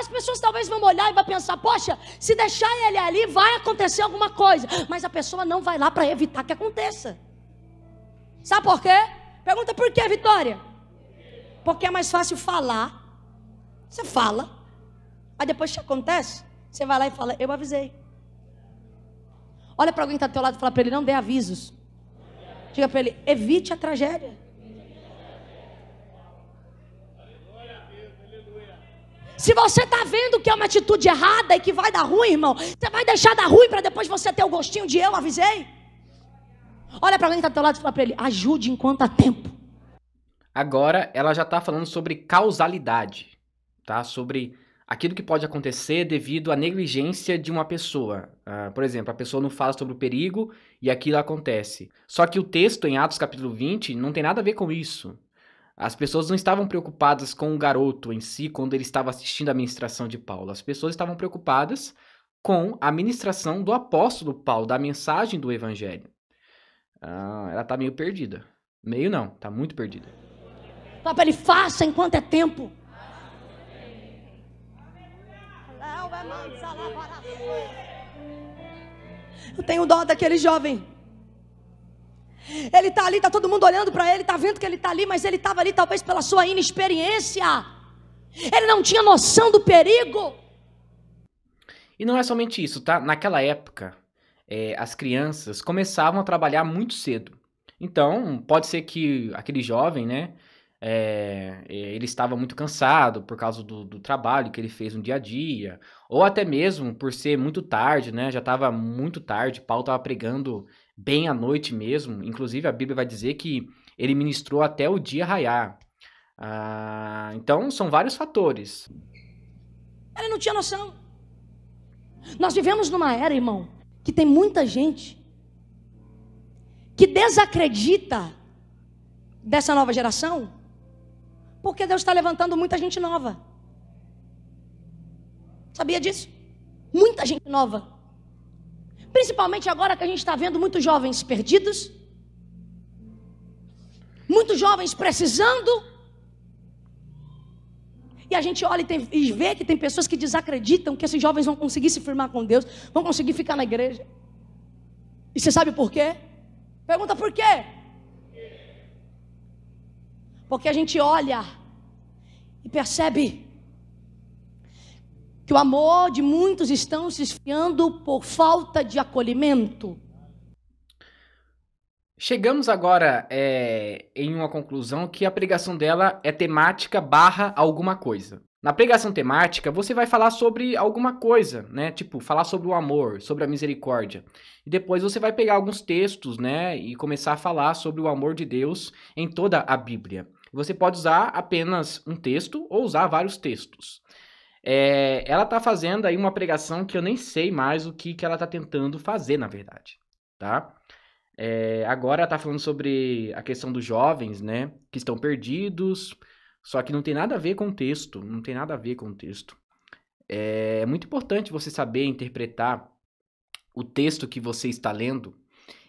As pessoas talvez vão olhar e vão pensar, poxa, se deixar ele ali, vai acontecer alguma coisa. Mas a pessoa não vai lá para evitar que aconteça. Sabe por quê? Pergunta por quê, Vitória? Porque é mais fácil falar. Você fala. Aí depois que acontece, você vai lá e fala, eu avisei. Olha para alguém que está do teu lado e fala para ele, não dê avisos. Diga para ele, evite a tragédia. Se você está vendo que é uma atitude errada e que vai dar ruim, irmão, você vai deixar dar ruim para depois você ter o gostinho de eu avisei? Olha para alguém que está do teu lado e fala para ele: ajude enquanto há tempo. Agora ela já está falando sobre causalidade, tá? Sobre aquilo que pode acontecer devido à negligência de uma pessoa. Uh, por exemplo, a pessoa não fala sobre o perigo e aquilo acontece. Só que o texto em Atos capítulo 20 não tem nada a ver com isso. As pessoas não estavam preocupadas com o garoto em si quando ele estava assistindo a ministração de Paulo. As pessoas estavam preocupadas com a ministração do apóstolo Paulo, da mensagem do evangelho. Ah, ela está meio perdida. Meio não, está muito perdida. Papa, ele faça enquanto é tempo. Eu tenho dó daquele jovem ele está ali, está todo mundo olhando para ele, está vendo que ele está ali, mas ele estava ali talvez pela sua inexperiência. Ele não tinha noção do perigo. E não é somente isso, tá? Naquela época, é, as crianças começavam a trabalhar muito cedo. Então, pode ser que aquele jovem, né? É, é ele estava muito cansado por causa do, do, trabalho que ele fez no dia a dia, ou até mesmo por ser muito tarde, né? Já estava muito tarde, Paulo estava pregando bem à noite mesmo. Inclusive, a Bíblia vai dizer que ele ministrou até o dia raiar. Ah, então, são vários fatores. Ele não tinha noção. Nós vivemos numa era, irmão, que tem muita gente que desacredita dessa nova geração, porque Deus está levantando muita gente nova. Sabia disso? Muita gente nova. Principalmente agora que a gente está vendo muitos jovens perdidos, muitos jovens precisando. E a gente olha e, tem, e vê que tem pessoas que desacreditam que esses jovens vão conseguir se firmar com Deus, vão conseguir ficar na igreja. E você sabe por quê? Pergunta por quê? Porque a gente olha e percebe que o amor de muitos estão se esfriando por falta de acolhimento. Chegamos agora é, em uma conclusão que a pregação dela é temática barra alguma coisa. Na pregação temática, você vai falar sobre alguma coisa, né? Tipo, falar sobre o amor, sobre a misericórdia. E depois você vai pegar alguns textos, né? E começar a falar sobre o amor de Deus em toda a Bíblia. Você pode usar apenas um texto ou usar vários textos. É, ela tá fazendo aí uma pregação que eu nem sei mais o que, que ela tá tentando fazer, na verdade, tá? É, agora ela tá falando sobre a questão dos jovens, né? Que estão perdidos, só que não tem nada a ver com o texto, não tem nada a ver com o texto. É, é muito importante você saber interpretar o texto que você está lendo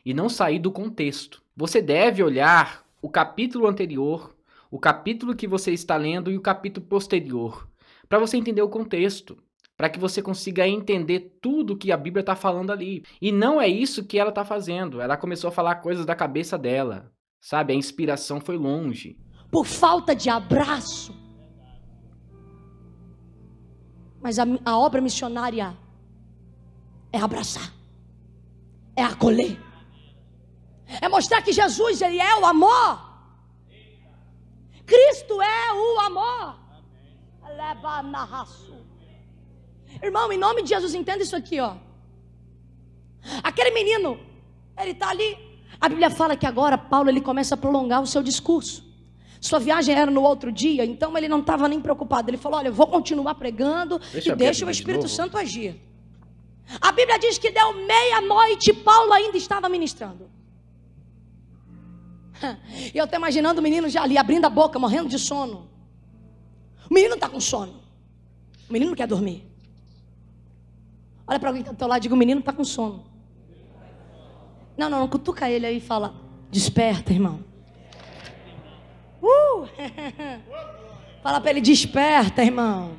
e não sair do contexto. Você deve olhar o capítulo anterior, o capítulo que você está lendo e o capítulo posterior para você entender o contexto, para que você consiga entender tudo que a Bíblia está falando ali. E não é isso que ela está fazendo. Ela começou a falar coisas da cabeça dela, sabe? A inspiração foi longe. Por falta de abraço. Mas a, a obra missionária é abraçar, é acolher, é mostrar que Jesus ele é o amor. Cristo é o amor. Irmão, em nome de Jesus, entenda isso aqui, ó. Aquele menino, ele está ali. A Bíblia fala que agora Paulo ele começa a prolongar o seu discurso. Sua viagem era no outro dia, então ele não estava nem preocupado. Ele falou: Olha, eu vou continuar pregando deixa e deixa o Espírito de Santo agir. A Bíblia diz que deu meia-noite Paulo ainda estava ministrando. E eu estou imaginando o menino já ali, abrindo a boca, morrendo de sono. O menino está com sono. O menino não quer dormir. Olha para alguém que está do teu lado e diga: o menino está com sono. Não, não, não cutuca ele aí e fala: desperta, irmão. Uh! fala para ele: desperta, irmão.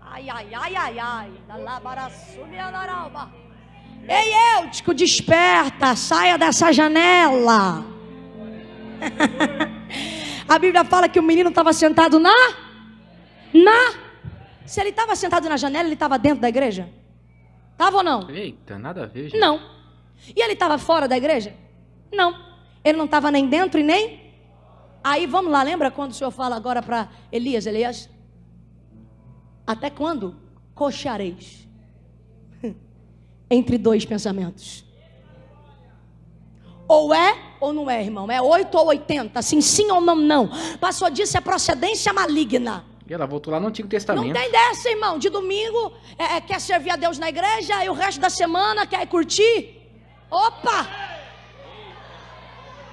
Ai, ai, ai, ai, ai. Ei, Eutico, desperta, saia dessa janela. A Bíblia fala que o menino estava sentado na. Na. Se ele estava sentado na janela, ele estava dentro da igreja? Estava ou não? Eita, nada a ver. Gente. Não. E ele estava fora da igreja? Não. Ele não estava nem dentro e nem. Aí vamos lá, lembra quando o senhor fala agora para Elias, Elias? Até quando coxareis? Entre dois pensamentos. Ou é ou não é, irmão? É 8 ou 80, assim, sim ou não, não. Passou disso, é procedência maligna. E ela voltou lá no Antigo Testamento. Não tem dessa, irmão. De domingo, é, é, quer servir a Deus na igreja, e o resto da semana quer curtir. Opa!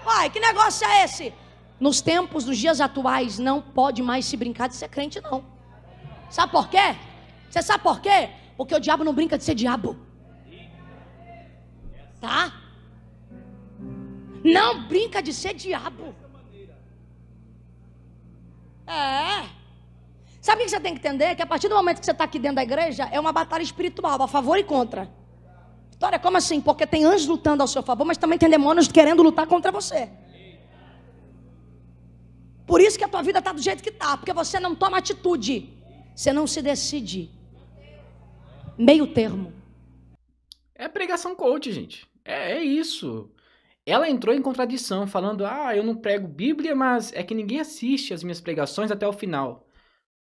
Uai, que negócio é esse? Nos tempos, nos dias atuais, não pode mais se brincar de ser crente, não. Sabe por quê? Você sabe por quê? Porque o diabo não brinca de ser diabo. Tá? Não brinca de ser diabo. É. Sabe o que você tem que entender? Que a partir do momento que você está aqui dentro da igreja, é uma batalha espiritual, a favor e contra. Vitória, como assim? Porque tem anjos lutando ao seu favor, mas também tem demônios querendo lutar contra você. Por isso que a tua vida está do jeito que está, porque você não toma atitude, você não se decide. Meio termo. É pregação coach, gente. É, é isso ela entrou em contradição, falando: Ah, eu não prego Bíblia, mas é que ninguém assiste as minhas pregações até o final.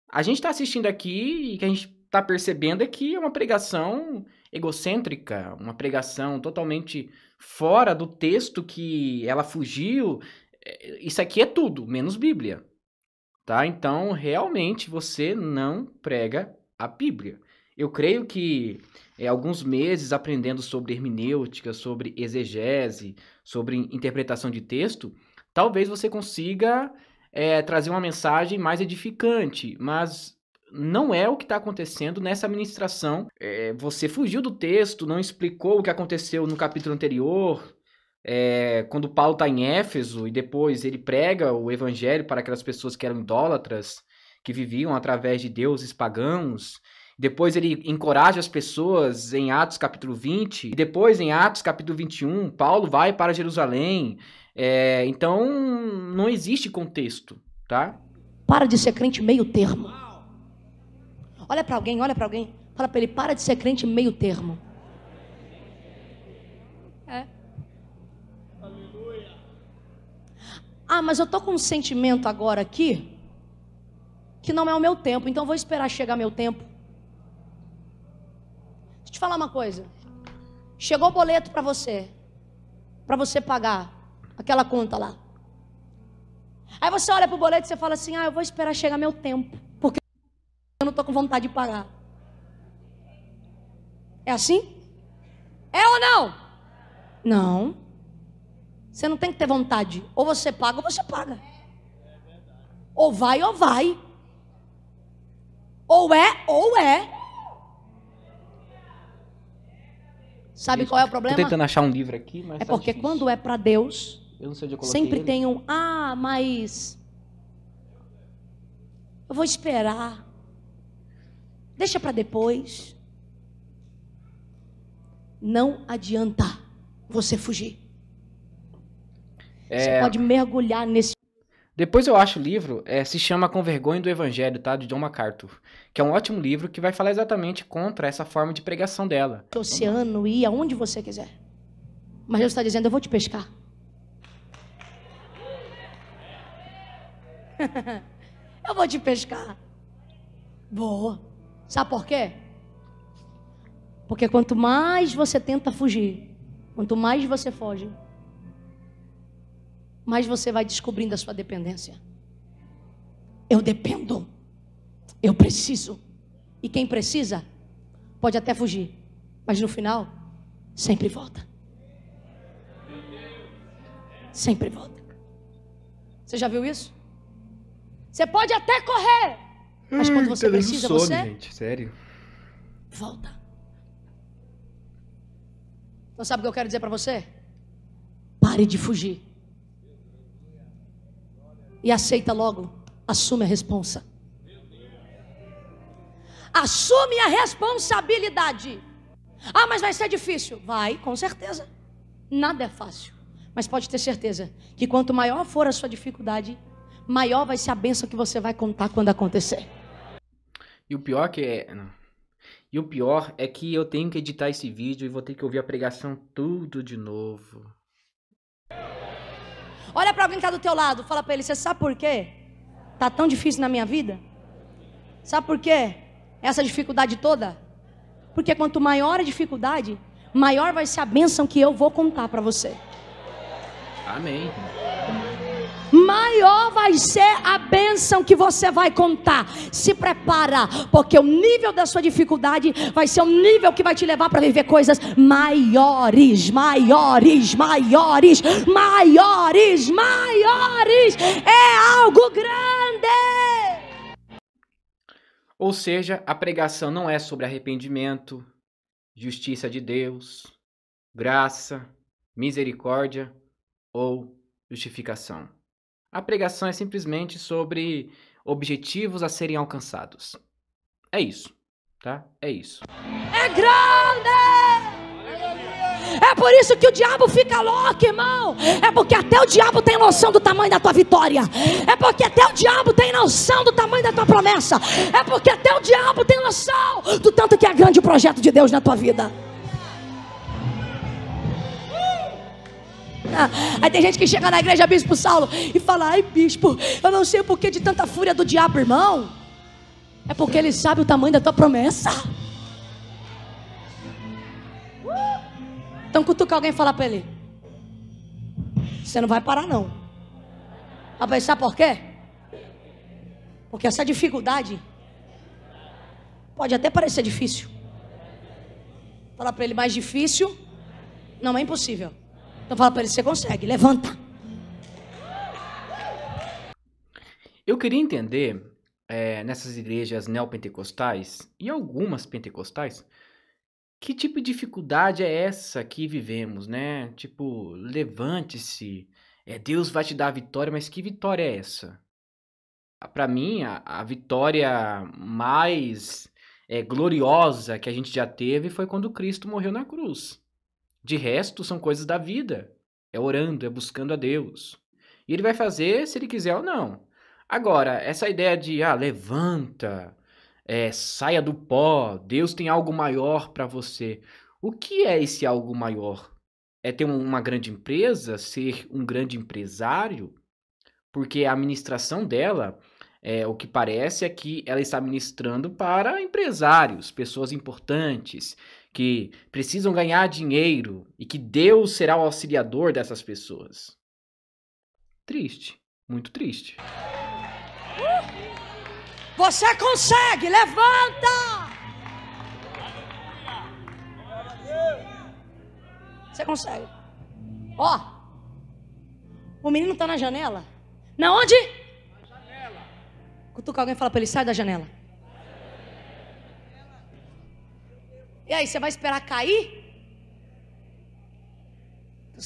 A gente está assistindo aqui e que a gente está percebendo é que é uma pregação egocêntrica, uma pregação totalmente fora do texto que ela fugiu. É, isso aqui é tudo, menos Bíblia. Tá? Então, realmente você não prega a Bíblia. Eu creio que é, alguns meses aprendendo sobre hermenêutica, sobre exegese, sobre interpretação de texto, talvez você consiga é, trazer uma mensagem mais edificante, mas não é o que está acontecendo nessa administração. É, você fugiu do texto, não explicou o que aconteceu no capítulo anterior. É, quando Paulo está em Éfeso e depois ele prega o evangelho para aquelas pessoas que eram idólatras, que viviam através de deuses pagãos, depois ele encoraja as pessoas em Atos capítulo 20. E depois, em Atos capítulo 21, Paulo vai para Jerusalém. É, então, não existe contexto, tá? Para de ser crente meio termo. Olha para alguém, olha para alguém. Fala para ele, para de ser crente meio termo. É. Ah, mas eu tô com um sentimento agora aqui que não é o meu tempo, então vou esperar chegar meu tempo. Deixa eu te falar uma coisa. Chegou o boleto para você, para você pagar aquela conta lá. Aí você olha para o boleto e você fala assim: ah, eu vou esperar chegar meu tempo, porque eu não estou com vontade de pagar. É assim? É ou não? Não. Você não tem que ter vontade. Ou você paga ou você paga. Ou vai ou vai. Ou é ou é. Sabe qual é o problema? Tô tentando achar um livro aqui, mas. É tá porque difícil. quando é para Deus, sempre ele. tem um, ah, mas. Eu vou esperar. Deixa para depois. Não adianta você fugir. É... Você pode mergulhar nesse depois eu acho o livro, é, se chama Com Vergonha do Evangelho, tá? De John MacArthur. Que é um ótimo livro que vai falar exatamente contra essa forma de pregação dela. oceano, ir aonde você quiser. Mas Deus está dizendo, eu vou te pescar. eu vou te pescar. Vou. Sabe por quê? Porque quanto mais você tenta fugir, quanto mais você foge, mais você vai descobrindo a sua dependência. Eu dependo. Eu preciso. E quem precisa, pode até fugir. Mas no final, sempre volta. Sempre volta. Você já viu isso? Você pode até correr. Mas quando hum, você hum, precisa, sono, você. Gente, sério. Volta. Então sabe o que eu quero dizer para você? Pare de fugir e aceita logo, assume a responsa. Assume a responsabilidade. Ah, mas vai ser difícil. Vai, com certeza. Nada é fácil. Mas pode ter certeza que quanto maior for a sua dificuldade, maior vai ser a benção que você vai contar quando acontecer. E o pior que é, e o pior é que eu tenho que editar esse vídeo e vou ter que ouvir a pregação tudo de novo. Olha para alguém que está do teu lado, fala para ele, você sabe por quê? Tá tão difícil na minha vida? Sabe por quê? Essa dificuldade toda? Porque quanto maior a dificuldade, maior vai ser a bênção que eu vou contar para você. Amém maior vai ser a bênção que você vai contar. Se prepara, porque o nível da sua dificuldade vai ser um nível que vai te levar para viver coisas maiores, maiores, maiores, maiores, maiores. É algo grande. Ou seja, a pregação não é sobre arrependimento, justiça de Deus, graça, misericórdia ou justificação. A pregação é simplesmente sobre objetivos a serem alcançados. É isso, tá? É isso. É grande! É por isso que o diabo fica louco, irmão. É porque até o diabo tem noção do tamanho da tua vitória. É porque até o diabo tem noção do tamanho da tua promessa. É porque até o diabo tem noção do tanto que é grande o projeto de Deus na tua vida. Aí tem gente que chega na igreja, bispo Saulo, e fala: ai, bispo, eu não sei o porquê de tanta fúria do diabo, irmão. É porque ele sabe o tamanho da tua promessa. Então cutuca alguém e fala para ele: Você não vai parar, não. A pensar por quê? Porque essa dificuldade pode até parecer difícil. Fala para ele: Mais difícil não é impossível. Então fala para ele, você consegue, levanta. Eu queria entender, é, nessas igrejas neopentecostais e algumas pentecostais, que tipo de dificuldade é essa que vivemos, né? Tipo, levante-se, é, Deus vai te dar a vitória, mas que vitória é essa? Ah, para mim, a, a, vitória mais é, gloriosa que a gente já teve foi quando Cristo morreu na cruz. De resto, são coisas da vida. É orando, é buscando a Deus. E ele vai fazer se ele quiser ou não. Agora, essa ideia de, ah, levanta, é, saia do pó, Deus tem algo maior para você. O que é esse algo maior? É ter uma grande empresa, ser um grande empresário? Porque a administração dela, é, o que parece é que ela está ministrando para empresários, pessoas importantes, que precisam ganhar dinheiro e que Deus será o auxiliador dessas pessoas. Triste, muito triste. Você consegue, levanta! Você consegue. Ó, o menino tá na janela. Na onde? Na janela. Cutuca alguém e fala pra ele, sai da janela. E aí, você vai esperar cair?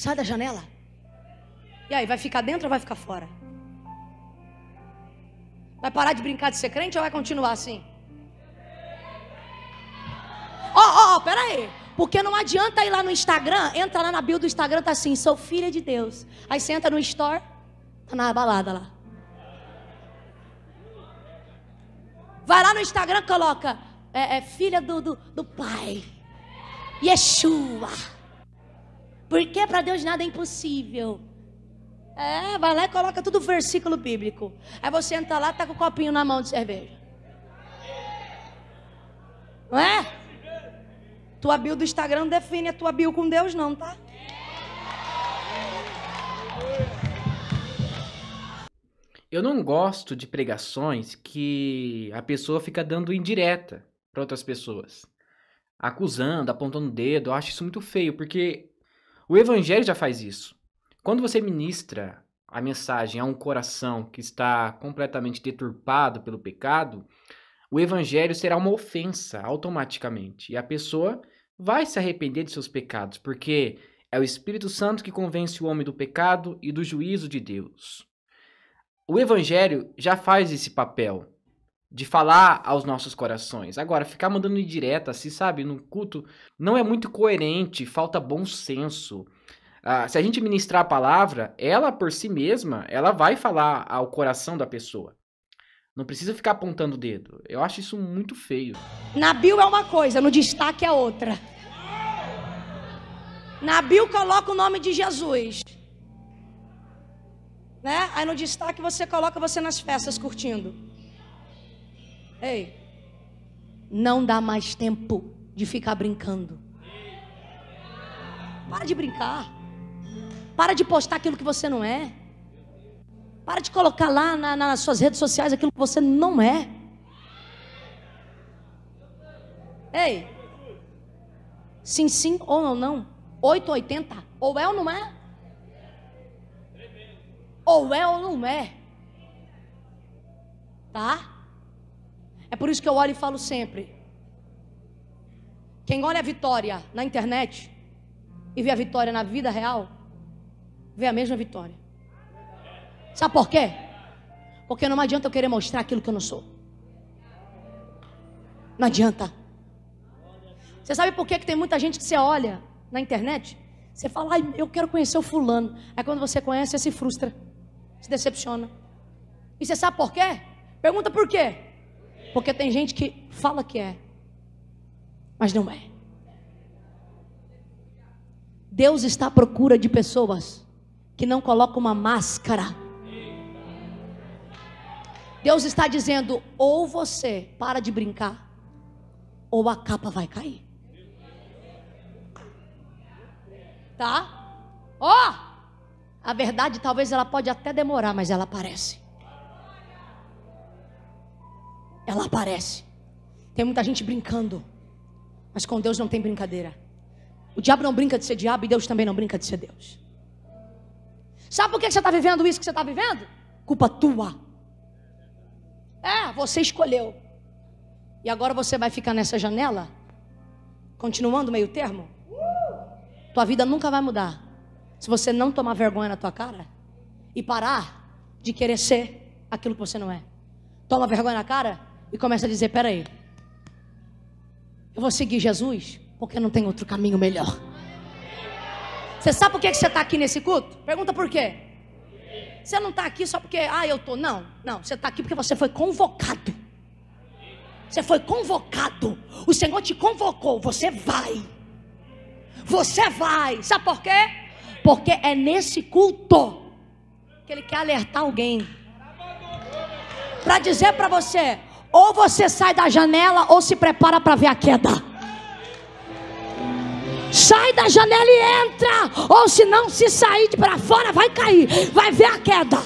sai da janela. E aí, vai ficar dentro ou vai ficar fora? Vai parar de brincar de ser crente ou vai continuar assim? Ó, ó, ó, peraí. Porque não adianta ir lá no Instagram, entra lá na bio do Instagram, tá assim, sou filha de Deus. Aí você entra no store, tá na balada lá. Vai lá no Instagram, coloca é, é filha do, do, do Pai. Yeshua. Porque para Deus nada é impossível. É, vai lá e coloca tudo versículo bíblico. Aí você entra lá, tá com o copinho na mão de cerveja. Não é? Tua bio do Instagram não define a tua bio com Deus, não, tá? Eu não gosto de pregações que a pessoa fica dando indireta para outras pessoas. Acusando, apontando o dedo, eu acho isso muito feio, porque o evangelho já faz isso. Quando você ministra a mensagem a um coração que está completamente deturpado pelo pecado, o evangelho será uma ofensa automaticamente. E a pessoa vai se arrepender de seus pecados, porque é o Espírito Santo que convence o homem do pecado e do juízo de Deus. O evangelho já faz esse papel de falar aos nossos corações. Agora, ficar mandando indireta assim, sabe, no culto, não é muito coerente, falta bom senso. Ah, se a gente ministrar a palavra, ela por si mesma, ela vai falar ao coração da pessoa. Não precisa ficar apontando o dedo. Eu acho isso muito feio. Na bio é uma coisa, no destaque é outra. Na bio coloca o nome de Jesus. Né? Aí no destaque você coloca você nas festas curtindo. Ei, não dá mais tempo de ficar brincando. Para de brincar. Para de postar aquilo que você não é. Para de colocar lá na, nas suas redes sociais aquilo que você não é. Ei, sim, sim ou não, não. 880, ou é ou não é? Ou é ou não é? Tá? É por isso que eu olho e falo sempre. Quem olha a vitória na internet e vê a vitória na vida real, vê a mesma vitória. Sabe por quê? Porque não adianta eu querer mostrar aquilo que eu não sou. Não adianta. Você sabe por quê? que tem muita gente que você olha na internet, você fala, eu quero conhecer o fulano. Aí quando você conhece, você se frustra, se decepciona. E você sabe por quê? Pergunta por quê? Porque tem gente que fala que é, mas não é. Deus está à procura de pessoas que não colocam uma máscara. Deus está dizendo: ou você para de brincar, ou a capa vai cair. Tá? Ó! Oh! A verdade talvez ela pode até demorar, mas ela aparece ela aparece. Tem muita gente brincando, mas com Deus não tem brincadeira. O diabo não brinca de ser diabo e Deus também não brinca de ser Deus. Sabe por que você está vivendo isso que você está vivendo? Culpa tua. É, você escolheu. E agora você vai ficar nessa janela, continuando meio termo? Tua vida nunca vai mudar se você não tomar vergonha na tua cara e parar de querer ser aquilo que você não é. Toma vergonha na cara e começa a dizer: peraí, eu vou seguir Jesus porque não tem outro caminho melhor. Você sabe por que você está aqui nesse culto? Pergunta por quê. Você não está aqui só porque, ah, eu estou. Não, não. Você está aqui porque você foi convocado. Você foi convocado. O Senhor te convocou. Você vai. Você vai. Sabe por quê? Porque é nesse culto que Ele quer alertar alguém para dizer para você: ou você sai da janela ou se prepara para ver a queda. Sai da janela e entra. Ou se não, se sair de para fora, vai cair. Vai ver a queda.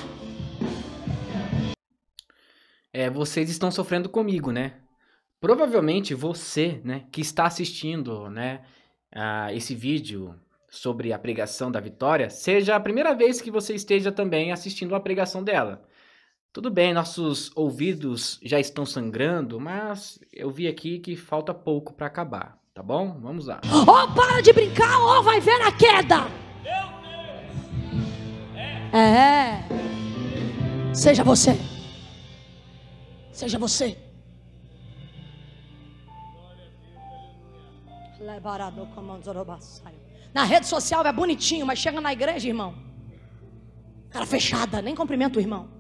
É, vocês estão sofrendo comigo, né? Provavelmente você, né, que está assistindo, né, a esse vídeo sobre a pregação da Vitória, seja a primeira vez que você esteja também assistindo a pregação dela. Tudo bem, nossos ouvidos já estão sangrando, mas eu vi aqui que falta pouco para acabar, tá bom? Vamos lá. Oh, para de brincar, oh, vai ver a queda! É. Seja você. Seja você. Na rede social é bonitinho, mas chega na igreja, irmão. Cara fechada, nem cumprimenta o irmão.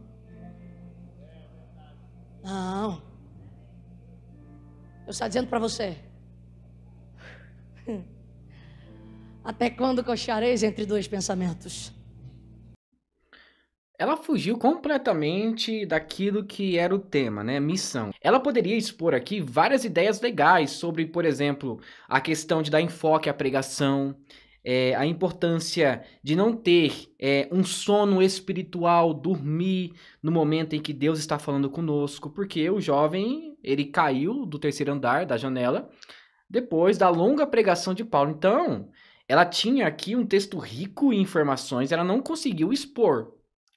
Não. Eu estou dizendo para você. Até quando coxareis entre dois pensamentos? Ela fugiu completamente daquilo que era o tema, né? Missão. Ela poderia expor aqui várias ideias legais sobre, por exemplo, a questão de dar enfoque à pregação, é, a importância de não ter é, um sono espiritual, dormir no momento em que Deus está falando conosco, porque o jovem ele caiu do terceiro andar da janela depois da longa pregação de Paulo. Então, ela tinha aqui um texto rico em informações, ela não conseguiu expor,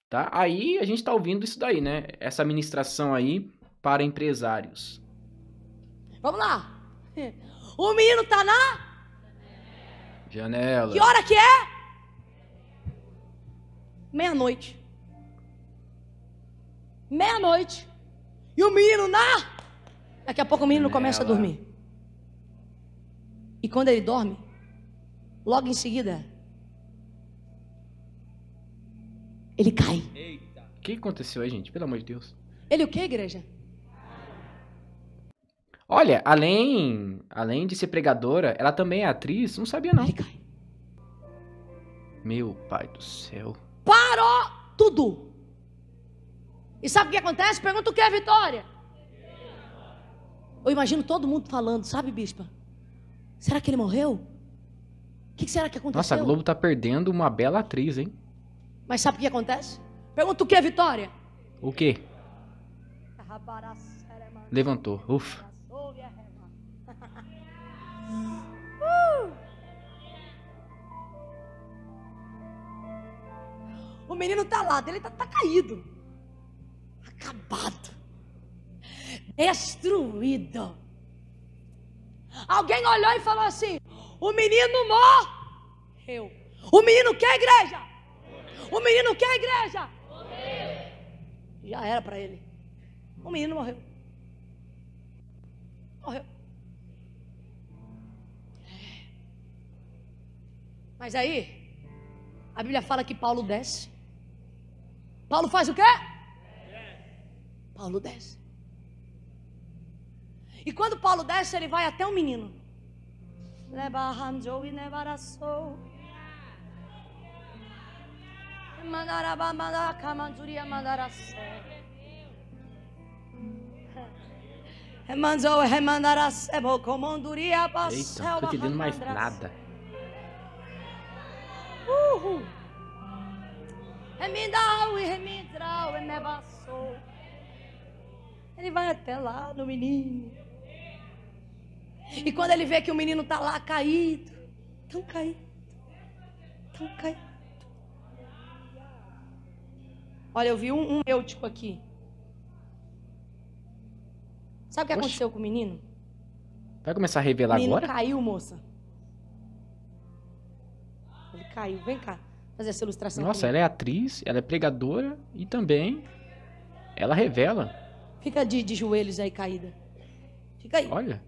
tá? Aí a gente está ouvindo isso daí, né? Essa ministração aí para empresários. Vamos lá. O menino está na Janela. Que hora que é? Meia-noite. Meia-noite. E o menino na. Daqui a pouco o menino Janela. começa a dormir. E quando ele dorme, logo em seguida, ele cai. Eita. O que aconteceu aí, gente? Pelo amor de Deus. Ele o que, igreja? Olha, além, além de ser pregadora, ela também é atriz? Não sabia, não. Meu pai do céu. Parou tudo. E sabe o que acontece? Pergunta o que é vitória? Eu imagino todo mundo falando, sabe, bispa? Será que ele morreu? O que será que aconteceu? Nossa, a Globo tá perdendo uma bela atriz, hein? Mas sabe o que acontece? Pergunta o que, Vitória? O que? É Levantou. Ufa. O menino está lá, ele está tá caído, acabado, destruído. Alguém olhou e falou assim: o menino morreu. O menino quer igreja. O menino quer igreja. Morreu. Já era para ele. O menino morreu. Morreu. É. Mas aí, a Bíblia fala que Paulo desce. Paulo faz o quê? Paulo desce. E quando Paulo desce, ele vai até o menino. Né, né, Eita, não estou entendendo mais nada. Uhul. Ele vai até lá no menino. E quando ele vê que o menino está lá caído, tão caído, tão caído. Olha, eu vi um, um eutico aqui. Sabe o que aconteceu com o menino? Vai começar a revelar o menino agora? Ele caiu, moça. Ele caiu, vem cá fazer essa ilustração. Nossa, comigo. ela é atriz, ela é pregadora e também ela revela. Fica de, de joelhos aí caída. Fica aí. Olha.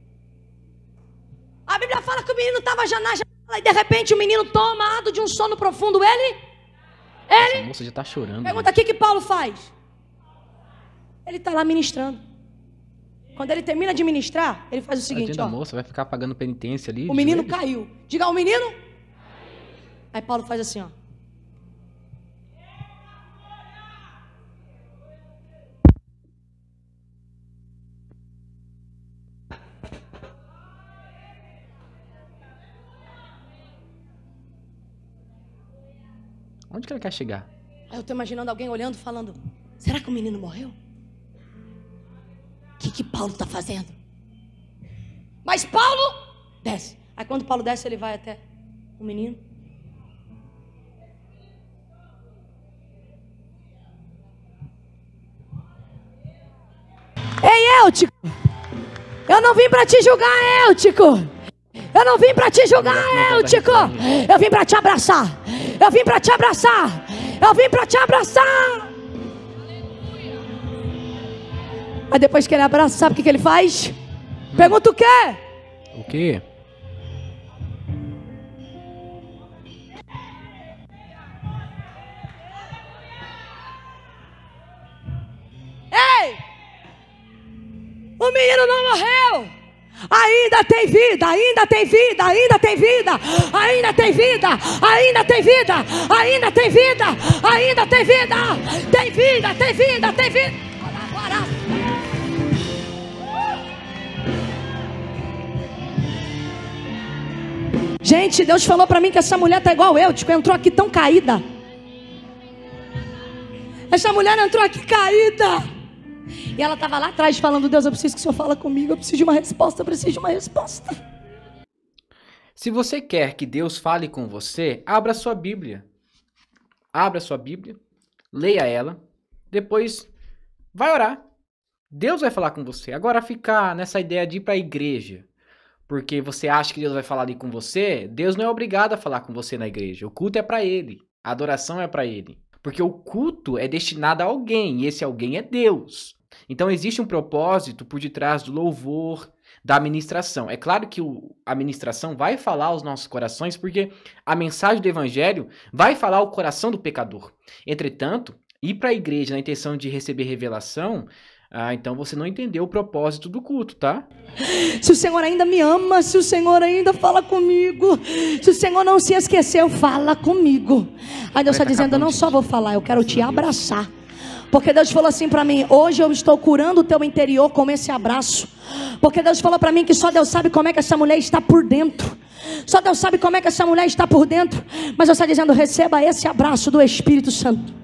A Bíblia fala que o menino estava já na janela e de repente o menino tomado de um sono profundo, ele. Ele. Essa moça já está chorando. Né? Pergunta aqui que Paulo faz. Ele está lá ministrando. Quando ele termina de ministrar, ele faz o tá seguinte: ó, moça vai ficar pagando penitência ali. O menino joelhos. caiu. Diga, o menino. Aí Paulo faz assim, ó. Onde que ela quer chegar? Eu tô imaginando alguém olhando falando: será que o menino morreu? O que, que Paulo está fazendo? Mas Paulo desce. Aí quando Paulo desce, ele vai até o menino. Ei, Éltico! Eu não vim para te julgar, Éltico! Eu não vim para te julgar, Éltico! Eu vim para te abraçar! Eu vim para te abraçar. Eu vim para te abraçar. Aí depois que ele abraça, sabe o que, que ele faz? Pergunta o quê? O quê? Ei! O menino não morreu! Ainda tem vida, ainda tem vida, ainda tem vida, ainda tem vida, ainda tem vida, ainda tem vida, ainda tem vida, tem vida, tem vida, tem vida. Gente, Deus falou para mim que essa mulher tá igual eu, tipo, entrou aqui tão caída. Essa mulher entrou aqui caída. E ela estava lá atrás falando: Deus, eu preciso que o Senhor fala comigo, eu preciso de uma resposta, eu preciso de uma resposta. Se você quer que Deus fale com você, abra sua Bíblia. Abra sua Bíblia, leia ela, depois vai orar. Deus vai falar com você. Agora ficar nessa ideia de ir para a igreja, porque você acha que Deus vai falar ali com você, Deus não é obrigado a falar com você na igreja. O culto é para ele, a adoração é para ele. Porque o culto é destinado a alguém, e esse alguém é Deus. Então existe um propósito por detrás do louvor, da administração. É claro que a administração vai falar aos nossos corações, porque a mensagem do evangelho vai falar ao coração do pecador. Entretanto, ir para a igreja na intenção de receber revelação, ah, então você não entendeu o propósito do culto, tá? Se o Senhor ainda me ama, se o Senhor ainda fala comigo, se o Senhor não se esqueceu, fala comigo. Aí Deus está tá dizendo: eu não só vou falar, eu quero te abraçar. Porque Deus falou assim para mim: hoje eu estou curando o teu interior com esse abraço. Porque Deus falou para mim que só Deus sabe como é que essa mulher está por dentro. Só Deus sabe como é que essa mulher está por dentro. Mas eu estou dizendo: receba esse abraço do Espírito Santo.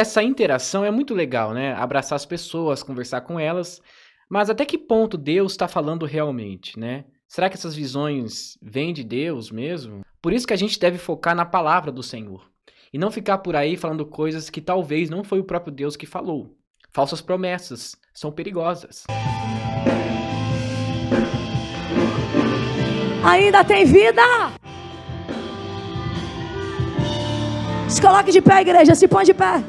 essa interação é muito legal, né? Abraçar as pessoas, conversar com elas. Mas até que ponto Deus está falando realmente, né? Será que essas visões vêm de Deus mesmo? Por isso que a gente deve focar na palavra do Senhor e não ficar por aí falando coisas que talvez não foi o próprio Deus que falou. Falsas promessas são perigosas. Ainda tem vida! Se coloque de pé, igreja, se põe de pé.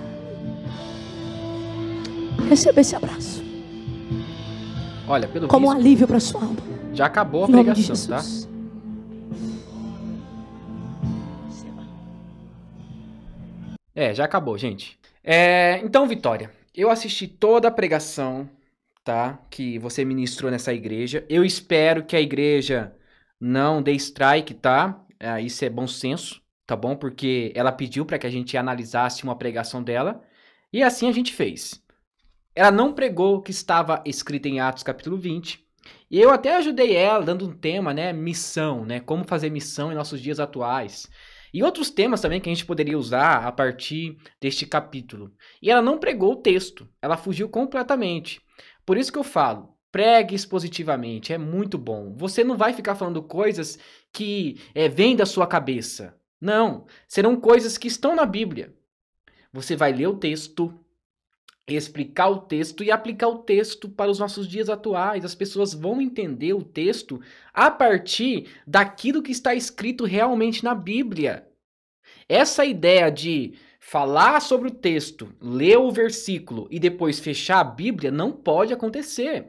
Receba esse abraço. Olha, pelo Como um alívio para sua alma. Já acabou a em pregação, tá? É, já acabou, gente. É, então, Vitória, eu assisti toda a pregação, tá? Que você ministrou nessa igreja. Eu espero que a igreja não dê strike, tá? É, isso é bom senso, tá bom? Porque ela pediu para que a gente analisasse uma pregação dela. E assim a gente fez. Ela não pregou o que estava escrito em Atos capítulo 20. E eu até ajudei ela dando um tema, né, missão, né, como fazer missão em nossos dias atuais. E outros temas também que a gente poderia usar a partir deste capítulo. E ela não pregou o texto, ela fugiu completamente. Por isso que eu falo, pregue expositivamente, é muito bom. Você não vai ficar falando coisas que é, vêm da sua cabeça. Não, serão coisas que estão na Bíblia. Você vai ler o texto, explicar o texto e aplicar o texto para os nossos dias atuais. As pessoas vão entender o texto a partir daquilo que está escrito realmente na Bíblia. Essa ideia de falar sobre o texto, ler o versículo e depois fechar a Bíblia não pode acontecer.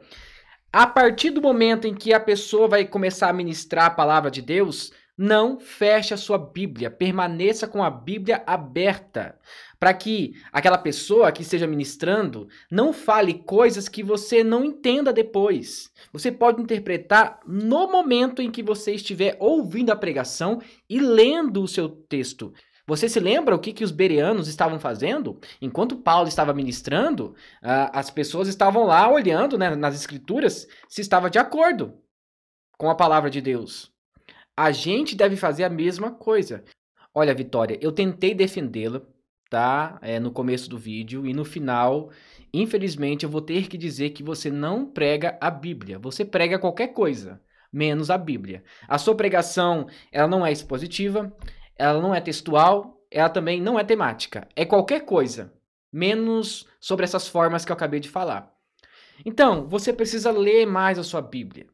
A partir do momento em que a pessoa vai começar a ministrar a palavra de Deus, não feche a sua Bíblia, permaneça com a Bíblia aberta para que aquela pessoa que esteja ministrando não fale coisas que você não entenda depois. Você pode interpretar no momento em que você estiver ouvindo a pregação e lendo o seu texto. Você se lembra o que, que os bereanos estavam fazendo? Enquanto Paulo estava ministrando, ah, as pessoas estavam lá olhando né, nas escrituras se estava de acordo com a palavra de Deus. A gente deve fazer a mesma coisa. Olha, Vitória, eu tentei defendê-la, tá? É, no começo do vídeo e no final, infelizmente, eu vou ter que dizer que você não prega a Bíblia. Você prega qualquer coisa, menos a Bíblia. A sua pregação, ela não é expositiva, ela não é textual, ela também não é temática. É qualquer coisa, menos sobre essas formas que eu acabei de falar. Então, você precisa ler mais a sua Bíblia.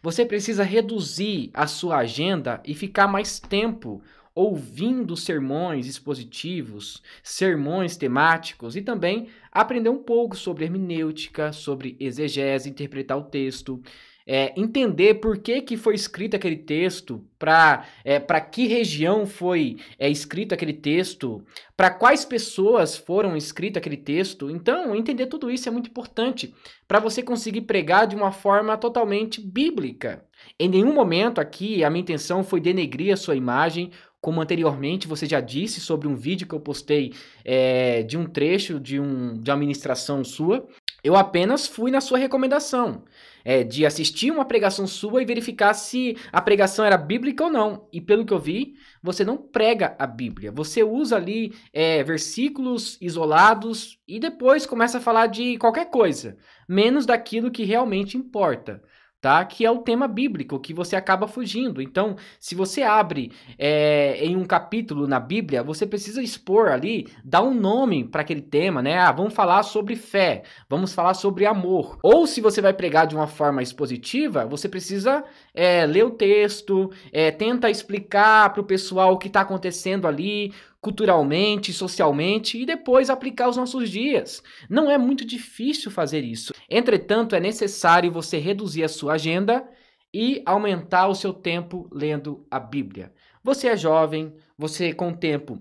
Você precisa reduzir a sua agenda e ficar mais tempo ouvindo sermões expositivos, sermões temáticos e também aprender um pouco sobre hermenêutica, sobre exegese, interpretar o texto, é, entender por que, que foi escrito aquele texto, para é, pra que região foi é, escrito aquele texto, para quais pessoas foram escrito aquele texto. Então, entender tudo isso é muito importante para você conseguir pregar de uma forma totalmente bíblica. Em nenhum momento aqui a minha intenção foi denegrir a sua imagem como anteriormente você já disse sobre um vídeo que eu postei é, de um trecho de, um, de uma sua, eu apenas fui na sua recomendação é, de assistir uma pregação sua e verificar se a pregação era bíblica ou não. E pelo que eu vi, você não prega a Bíblia. Você usa ali é, versículos isolados e depois começa a falar de qualquer coisa, menos daquilo que realmente importa tá? Que é o tema bíblico que você acaba fugindo. Então, se você abre é, em um capítulo na Bíblia, você precisa expor ali, dar um nome para aquele tema, né? Ah, vamos falar sobre fé, vamos falar sobre amor. Ou se você vai pregar de uma forma expositiva, você precisa é, ler o texto, é, tenta explicar para o pessoal o que está acontecendo ali culturalmente, socialmente e depois aplicar os nossos dias. Não é muito difícil fazer isso. Entretanto, é necessário você reduzir a sua agenda e aumentar o seu tempo lendo a Bíblia. Você é jovem, você com o tempo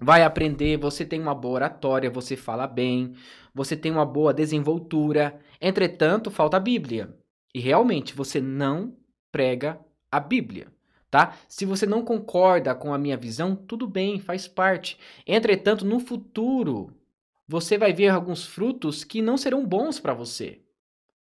vai aprender, você tem uma boa oratória, você fala bem, você tem uma boa desenvoltura. Entretanto, falta a Bíblia. E realmente você não prega a Bíblia tá? Se você não concorda com a minha visão, tudo bem, faz parte. Entretanto, no futuro, você vai ver alguns frutos que não serão bons para você.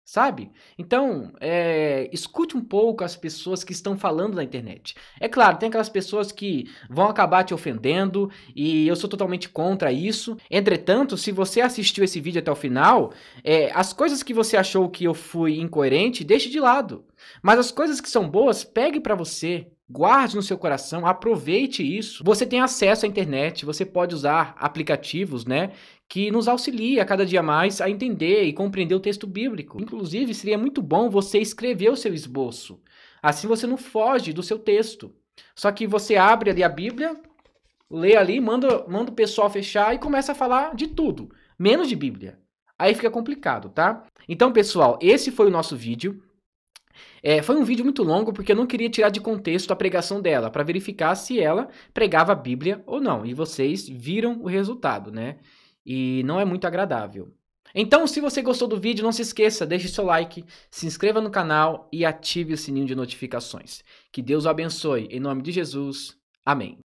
Sabe? Então, é, escute um pouco as pessoas que estão falando na internet. É claro, tem aquelas pessoas que vão acabar te ofendendo e eu sou totalmente contra isso. Entretanto, se você assistiu esse vídeo até o final, é, as coisas que você achou que eu fui incoerente, deixe de lado. Mas as coisas que são boas, pegue para você. Guarde no seu coração, aproveite isso. Você tem acesso à internet, você pode usar aplicativos, né, que nos auxilie cada dia mais a entender e compreender o texto bíblico. Inclusive, seria muito bom você escrever o seu esboço. Assim você não foge do seu texto. Só que você abre ali a Bíblia, lê ali, manda, manda o pessoal fechar e começa a falar de tudo, menos de Bíblia. Aí fica complicado, tá? Então, pessoal, esse foi o nosso vídeo. É, foi um vídeo muito longo porque eu não queria tirar de contexto a pregação dela, para verificar se ela pregava a Bíblia ou não. E vocês viram o resultado, né? E não é muito agradável. Então, se você gostou do vídeo, não se esqueça, deixe seu like, se inscreva no canal e ative o sininho de notificações. Que Deus o abençoe. Em nome de Jesus. Amém.